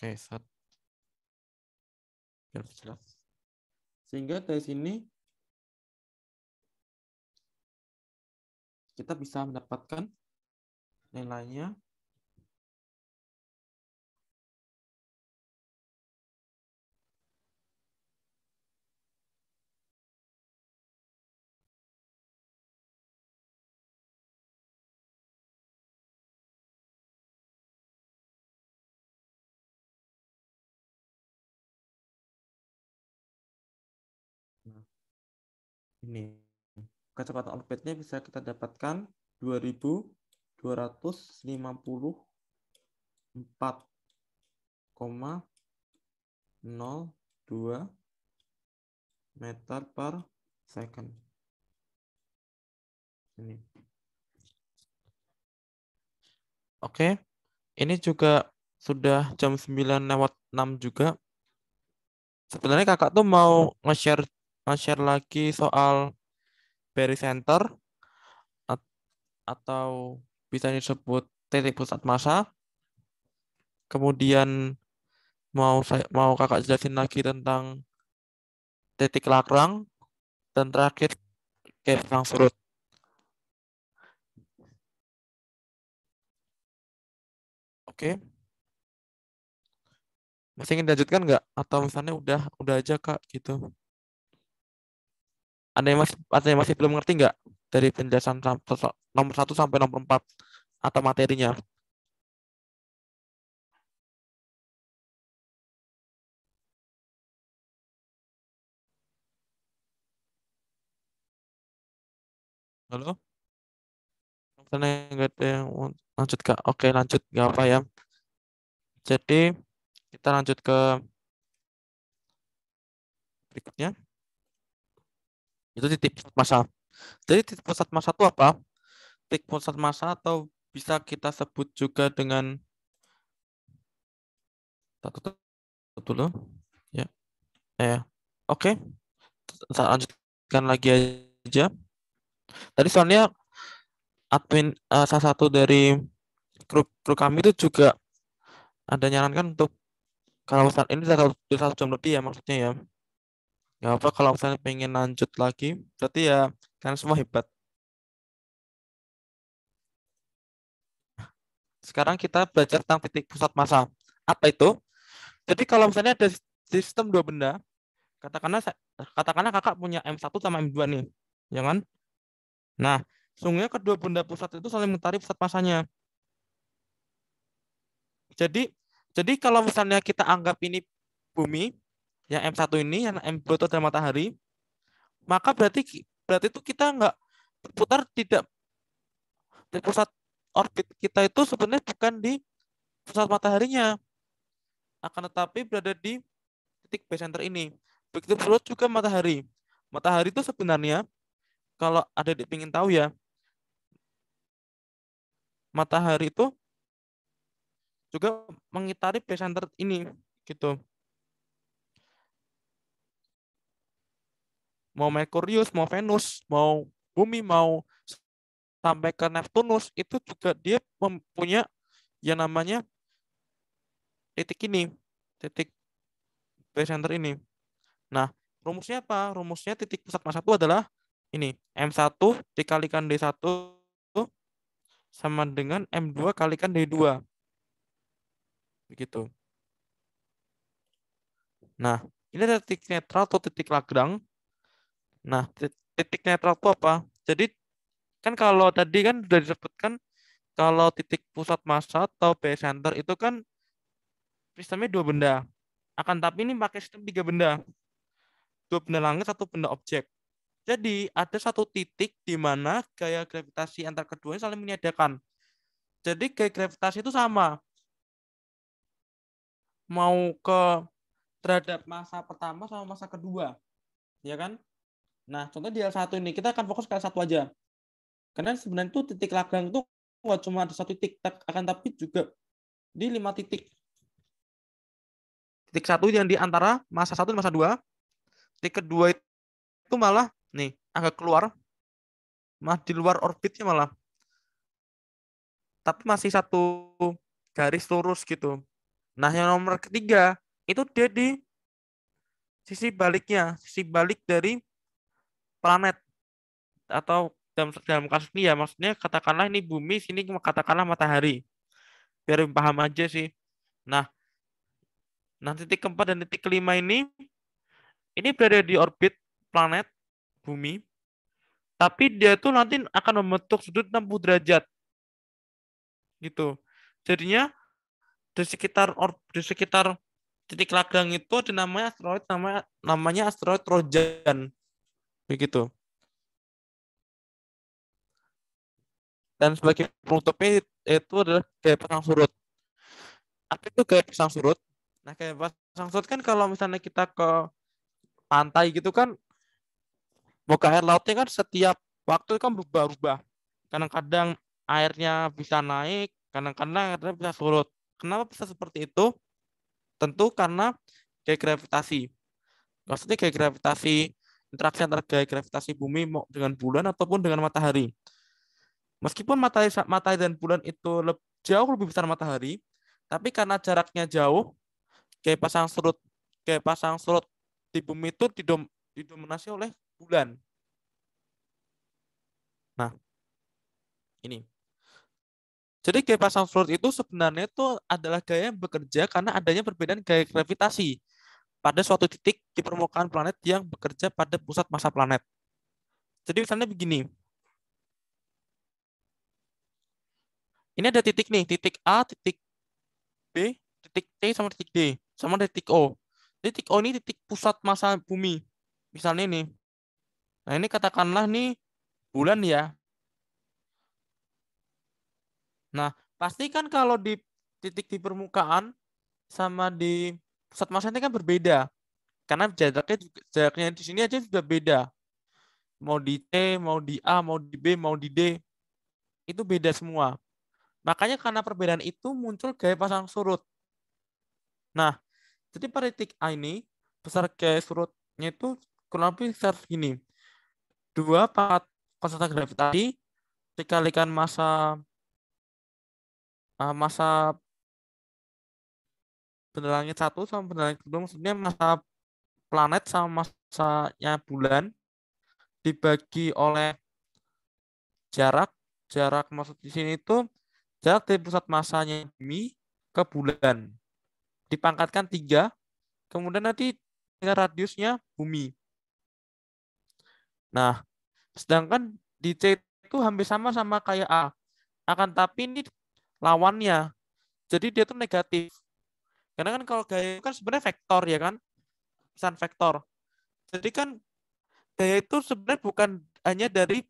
S1: Oke, set. Biar jelas. Sehingga dari sini kita bisa mendapatkan nilainya
S2: ini kecepatan orbitnya bisa kita dapatkan 2254,02 meter per second. Ini. Oke, ini juga sudah jam 9 lewat 6 juga. Sebenarnya kakak tuh mau nge-share share lagi soal barycenter atau bisa disebut titik pusat massa. Kemudian mau saya, mau kakak jelasin lagi tentang titik lakrang dan terakhir gap surut. Oke. Masih ingin dilanjutkan nggak? Atau misalnya udah udah aja kak gitu? ada yang masih ada yang masih belum ngerti nggak dari penjelasan nomor satu sampai nomor empat atau materinya
S1: Halo? Karena
S2: nggak ada yang lanjut kak. Oke lanjut nggak apa ya. Jadi kita lanjut ke berikutnya. Itu titik pusat massa. Jadi titik pusat massa itu apa? Titik pusat massa atau bisa kita sebut juga dengan satu dulu ya. Eh, oke. Okay. Saya lanjutkan lagi aja. Tadi soalnya admin uh, salah satu dari grup-grup kami itu juga ada nyarankan untuk kalau saat ini kalau satu jam lebih ya maksudnya ya ya apa kalau misalnya pengen lanjut lagi berarti ya kan semua hebat sekarang kita belajar tentang titik pusat massa apa itu jadi kalau misalnya ada sistem dua benda katakanlah katakanlah kakak punya M1 sama M2 nih ya kan nah sungguhnya kedua benda pusat itu saling mengitari pusat masanya jadi jadi kalau misalnya kita anggap ini bumi yang M1 ini yang M Pluto dan matahari maka berarti berarti itu kita nggak berputar tidak di pusat orbit kita itu sebenarnya bukan di pusat mataharinya akan tetapi berada di titik center ini begitu pula juga matahari matahari itu sebenarnya kalau ada yang ingin tahu ya matahari itu juga mengitari center ini gitu mau Merkurius, mau Venus, mau bumi, mau sampai ke Neptunus itu juga dia mempunyai yang namanya titik ini, titik base center ini. Nah, rumusnya apa? Rumusnya titik pusat massa itu adalah ini, M1 dikalikan D1 sama dengan M2 kalikan D2. Begitu. Nah, ini ada titik netral atau titik Lagrange Nah, titik netral itu apa? Jadi kan kalau tadi kan sudah disebutkan kalau titik pusat massa atau P center itu kan sistemnya dua benda. Akan tapi ini pakai sistem tiga benda. Dua benda langit, satu benda objek. Jadi ada satu titik di mana gaya gravitasi antar keduanya saling meniadakan. Jadi gaya gravitasi itu sama. Mau ke terhadap masa pertama sama masa kedua. Ya kan? Nah, contoh di L1 ini kita akan fokus ke L1 aja. Karena sebenarnya itu titik lagang itu nggak cuma ada satu titik, akan tapi juga di lima titik. Titik satu yang di antara masa satu dan masa dua. Titik kedua itu malah nih agak keluar, malah di luar orbitnya malah. Tapi masih satu garis lurus gitu. Nah, yang nomor ketiga itu dia di sisi baliknya, sisi balik dari planet atau dalam dalam kasus ini ya maksudnya katakanlah ini bumi sini katakanlah matahari biar paham aja sih nah nah titik keempat dan titik kelima ini ini berada di orbit planet bumi tapi dia tuh nanti akan membentuk sudut 60 derajat gitu jadinya di sekitar orbit di sekitar titik lagang itu ada namanya asteroid namanya namanya asteroid Trojan Begitu. Dan sebagai penutupnya itu adalah gaya pasang surut. Apa itu gaya pasang surut? Nah, kayak pasang surut kan kalau misalnya kita ke pantai gitu kan muka air lautnya kan setiap waktu kan berubah-ubah. Kadang-kadang airnya bisa naik, kadang-kadang airnya bisa surut. Kenapa bisa seperti itu? Tentu karena gaya gravitasi. Maksudnya kayak gravitasi interaksi antara gaya gravitasi bumi dengan bulan ataupun dengan matahari. Meskipun matahari, matahari dan bulan itu jauh lebih besar matahari, tapi karena jaraknya jauh, kayak pasang surut kayak pasang surut di bumi itu didom, didominasi oleh bulan. Nah, ini. Jadi gaya pasang surut itu sebenarnya itu adalah gaya yang bekerja karena adanya perbedaan gaya gravitasi pada suatu titik di permukaan planet yang bekerja pada pusat massa planet. Jadi misalnya begini. Ini ada titik nih, titik A, titik B, titik C sama titik D, sama titik O. titik O ini titik pusat massa bumi. Misalnya ini. Nah, ini katakanlah nih bulan ya. Nah, pastikan kalau di titik di permukaan sama di pusat masanya kan berbeda. Karena jaraknya juga, jaraknya di sini aja sudah beda. Mau di T, mau di A, mau di B, mau di D. Itu beda semua. Makanya karena perbedaan itu muncul gaya pasang surut. Nah, jadi pada titik A ini, besar gaya surutnya itu kurang lebih besar gini. 2 part konstanta gravitasi dikalikan masa eh, masa benderangit satu sama benderangit kedua maksudnya masa planet sama masanya bulan dibagi oleh jarak jarak maksud di sini itu jarak dari pusat masanya bumi ke bulan dipangkatkan tiga kemudian nanti dengan radiusnya bumi nah sedangkan di C itu hampir sama sama kayak A akan tapi ini lawannya jadi dia tuh negatif karena kan kalau gaya itu kan sebenarnya vektor ya kan, pesan vektor. Jadi kan gaya itu sebenarnya bukan hanya dari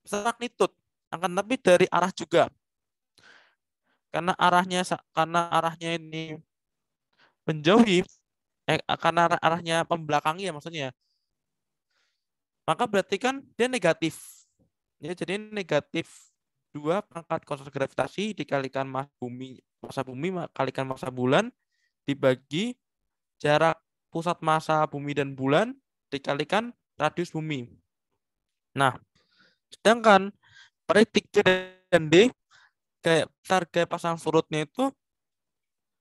S2: pesan magnitude, akan tapi dari arah juga. Karena arahnya karena arahnya ini menjauhi, eh, karena arahnya pembelakangi ya maksudnya. Maka berarti kan dia negatif. Ya, jadi negatif dua pangkat konstan gravitasi dikalikan massa bumi, massa bumi kalikan massa bulan dibagi jarak pusat massa bumi dan bulan dikalikan radius bumi. Nah, sedangkan C dan D kayak target pasang surutnya itu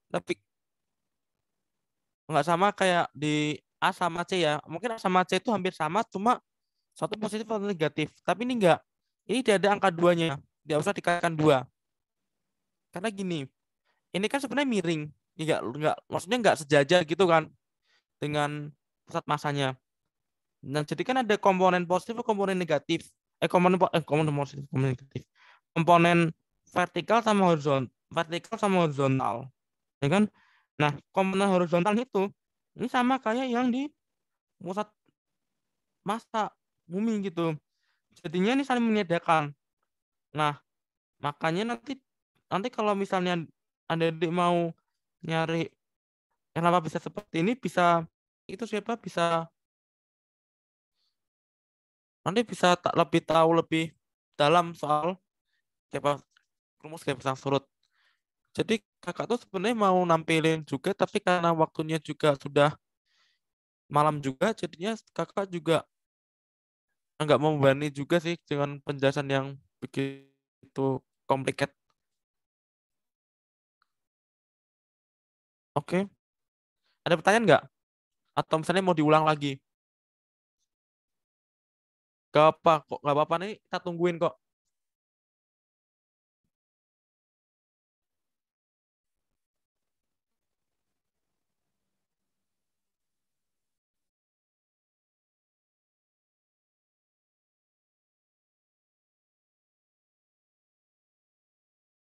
S2: tapi nggak sama kayak di A sama C ya. Mungkin A sama C itu hampir sama, cuma satu positif atau negatif. Tapi ini enggak. Ini tidak ada angka duanya. Tidak usah dikalikan dua. Karena gini, ini kan sebenarnya miring nggak nggak maksudnya nggak sejajar gitu kan dengan pusat masanya. Nah, jadi kan ada komponen positif, komponen negatif. Eh komponen eh, komponen positif, komponen negatif. Komponen vertikal sama horizontal, vertikal sama horizontal. Ya kan? Nah, komponen horizontal itu ini sama kayak yang di pusat masa bumi gitu. Jadinya ini saling menyediakan. Nah, makanya nanti nanti kalau misalnya Anda mau nyari kenapa bisa seperti ini bisa itu siapa bisa nanti bisa tak lebih tahu lebih dalam soal siapa rumus yang surut. Jadi kakak tuh sebenarnya mau nampilin juga, tapi karena waktunya juga sudah malam juga, jadinya kakak juga nggak membebani juga sih dengan penjelasan yang begitu komplikat
S1: Oke. Ada pertanyaan nggak? Atau misalnya mau diulang lagi? Gak apa kok, gak apa-apa nih, kita tungguin kok.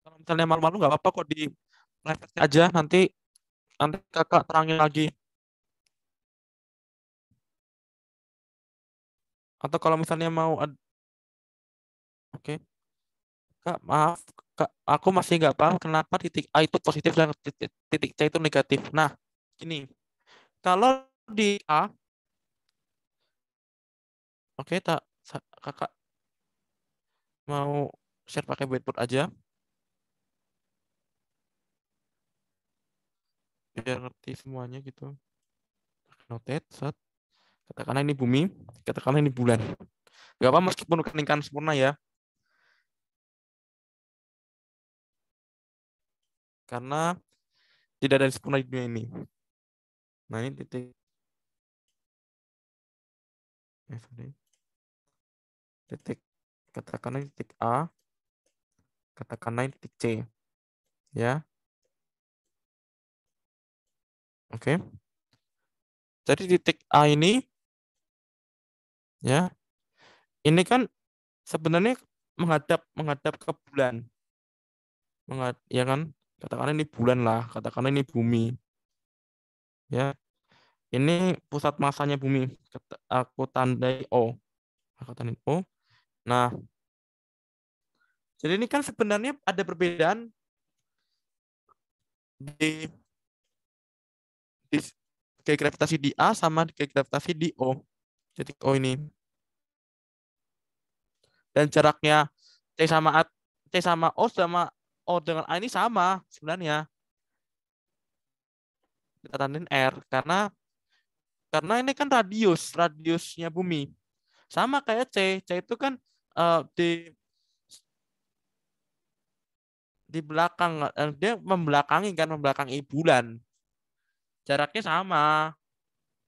S1: Kalau misalnya malu-malu nggak apa-apa kok di live aja nanti Nanti kakak terangin lagi.
S2: Atau kalau misalnya mau... Oke. Okay. Kak, maaf. Kak, aku masih nggak paham kenapa titik A itu positif dan titik C itu negatif. Nah, ini. Kalau di A... Oke, okay, tak kakak mau share pakai whiteboard aja. biar ngerti semuanya gitu noted set katakanlah ini bumi katakanlah ini bulan gak apa meskipun keningkan sempurna ya
S1: karena tidak ada yang sempurna di dunia ini nah ini titik eh, sorry. titik katakanlah titik A katakanlah titik C ya
S2: Oke. Okay. Jadi titik A ini ya. Ini kan sebenarnya menghadap menghadap ke bulan. Menghad, ya kan? Katakanlah ini bulan lah, katakanlah ini bumi. Ya. Ini pusat masanya bumi. Aku tandai O. Aku tandai O. Nah, jadi ini kan sebenarnya ada perbedaan di kayak gravitasi di A sama kayak gravitasi di O. Titik O ini. Dan jaraknya T sama A, T sama O sama O dengan A ini sama sebenarnya. Kita tandain R karena karena ini kan radius, radiusnya bumi. Sama kayak C, C itu kan uh, di di belakang eh, dia membelakangi kan membelakangi bulan jaraknya sama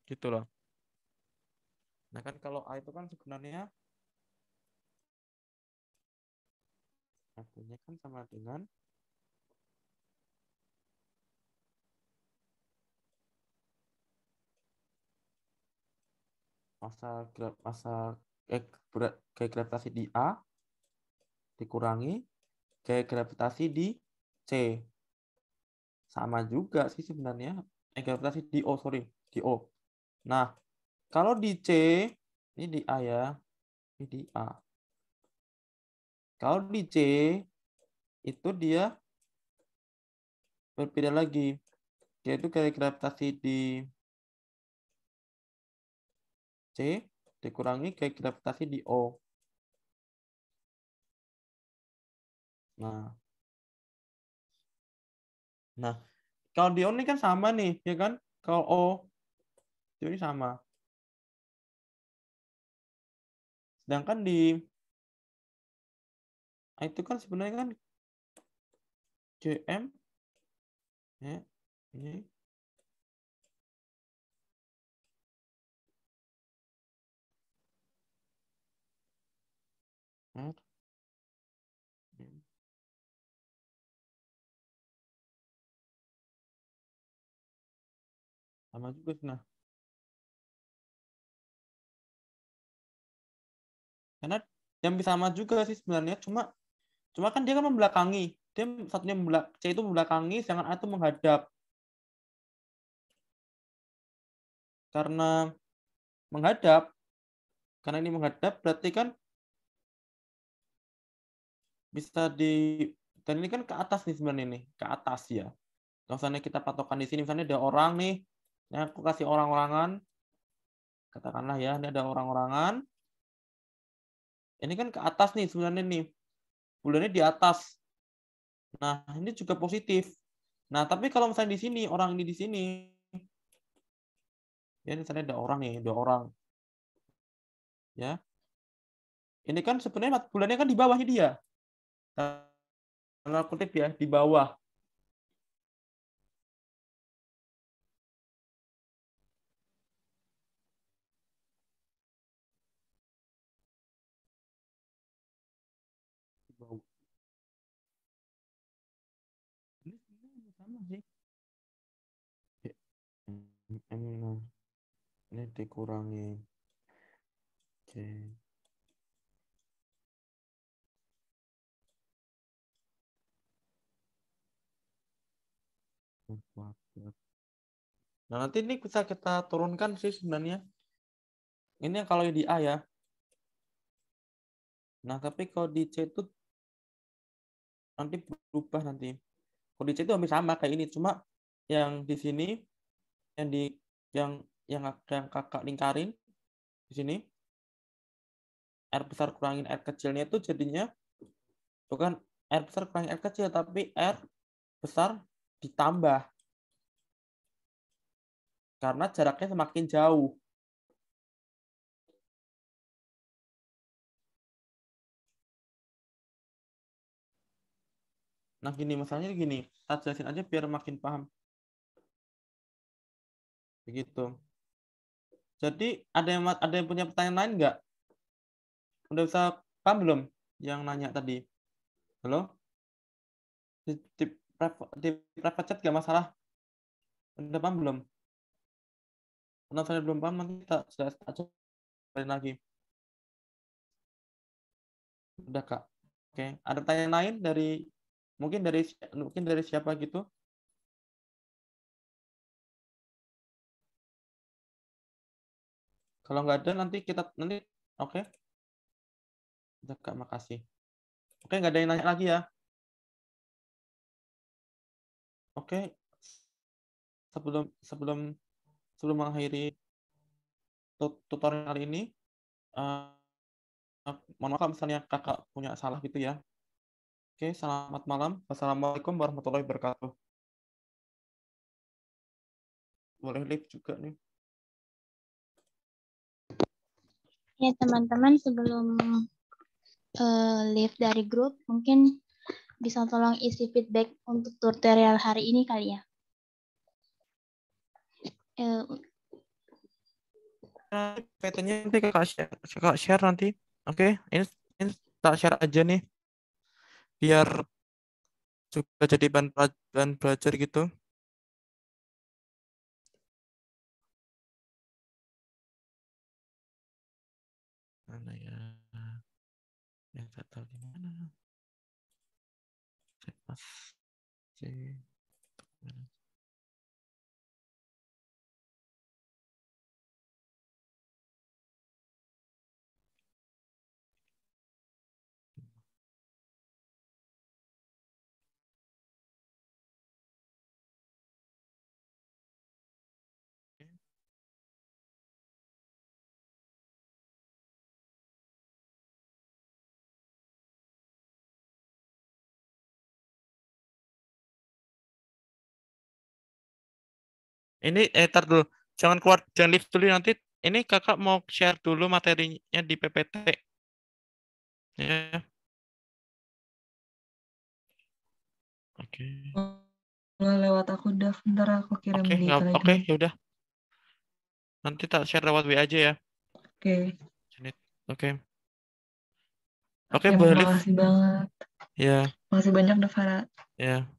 S2: gitu loh nah kan kalau A itu kan sebenarnya artinya kan sama dengan masa masa eh, gravitasi di A dikurangi gaya gravitasi di C sama juga sih sebenarnya eh di O, sorry, di O. Nah, kalau di C, ini di A ya, ini di A. Kalau di C, itu dia berbeda lagi, yaitu kayak gravitasi di C dikurangi kayak
S1: gravitasi di O. Nah, nah kalau di on ini kan sama nih, ya kan? Kalau O, jadi ini sama. Sedangkan di itu kan sebenarnya kan JM ya, ini nah, sama juga sih nah.
S2: Karena yang bisa sama juga sih sebenarnya cuma cuma kan dia kan membelakangi. Dia satunya membelak C itu membelakangi sedangkan A itu menghadap.
S1: Karena menghadap karena ini
S2: menghadap berarti kan bisa di dan ini kan ke atas nih sebenarnya nih ke atas ya kalau misalnya kita patokan di sini misalnya ada orang nih ini ya, aku kasih orang-orangan. Katakanlah ya, ini ada orang-orangan. Ini kan ke atas nih sebenarnya nih. Bulannya di atas. Nah, ini juga positif. Nah, tapi kalau misalnya di sini, orang ini di sini. Ya, misalnya ada orang nih, ada orang. Ya.
S1: Ini kan sebenarnya bulannya kan di bawahnya dia. Nah, kutip ya, di bawah. ini dikurangi c
S2: Nah, nanti ini bisa kita turunkan sih sebenarnya. Ini kalau di A ya. Nah, tapi kalau di C itu nanti berubah nanti. Kalau di C itu hampir sama kayak ini, cuma yang di sini yang di yang yang yang kakak lingkarin di sini r besar kurangin r kecilnya itu jadinya bukan r besar kurangin r kecil tapi r besar ditambah
S1: karena jaraknya semakin jauh.
S2: Nah gini, masalahnya gini. Kita jelasin aja biar makin paham. Begitu. Jadi ada yang ada yang punya pertanyaan lain nggak? Udah bisa paham belum yang nanya tadi? Halo? Di, di, di private chat nggak masalah? Udah paham belum?
S1: Kalau saya belum paham nanti kita sudah aja lagi. Udah kak. Oke, ada pertanyaan lain dari mungkin dari mungkin dari siapa gitu? Kalau nggak ada nanti kita nanti oke. Okay. Terima makasih. Oke, okay, nggak ada yang nanya lagi ya. Oke. Okay. Sebelum sebelum
S2: sebelum mengakhiri tutorial ini uh, mohon maaf misalnya kakak punya salah gitu ya. Oke, okay, selamat malam.
S1: Wassalamualaikum warahmatullahi wabarakatuh.
S2: Boleh live juga nih.
S1: Ya teman-teman
S2: sebelum uh, leave dari grup mungkin bisa tolong isi feedback untuk tutorial hari ini kali ya. Uh, eh, PT-nya nanti kakak share, kakak share nanti. Oke, okay. ini, ini tak share aja nih. Biar
S1: juga jadi bahan,
S2: bahan belajar gitu.
S1: nggak tahu di mana. Saya pas. Saya Ini eh tar dulu. Jangan keluar, jangan lift dulu ya, nanti. Ini kakak mau share dulu materinya di PPT. Ya.
S2: Oke. Okay. lewat aku udah ntar aku kirim okay, Oke, okay, yaudah. Nanti tak share lewat WA aja ya. Oke. Okay. Oke. Okay. Oke, okay, okay, Terima kasih banget. Ya.
S1: Makasih banyak, Davara. Ya.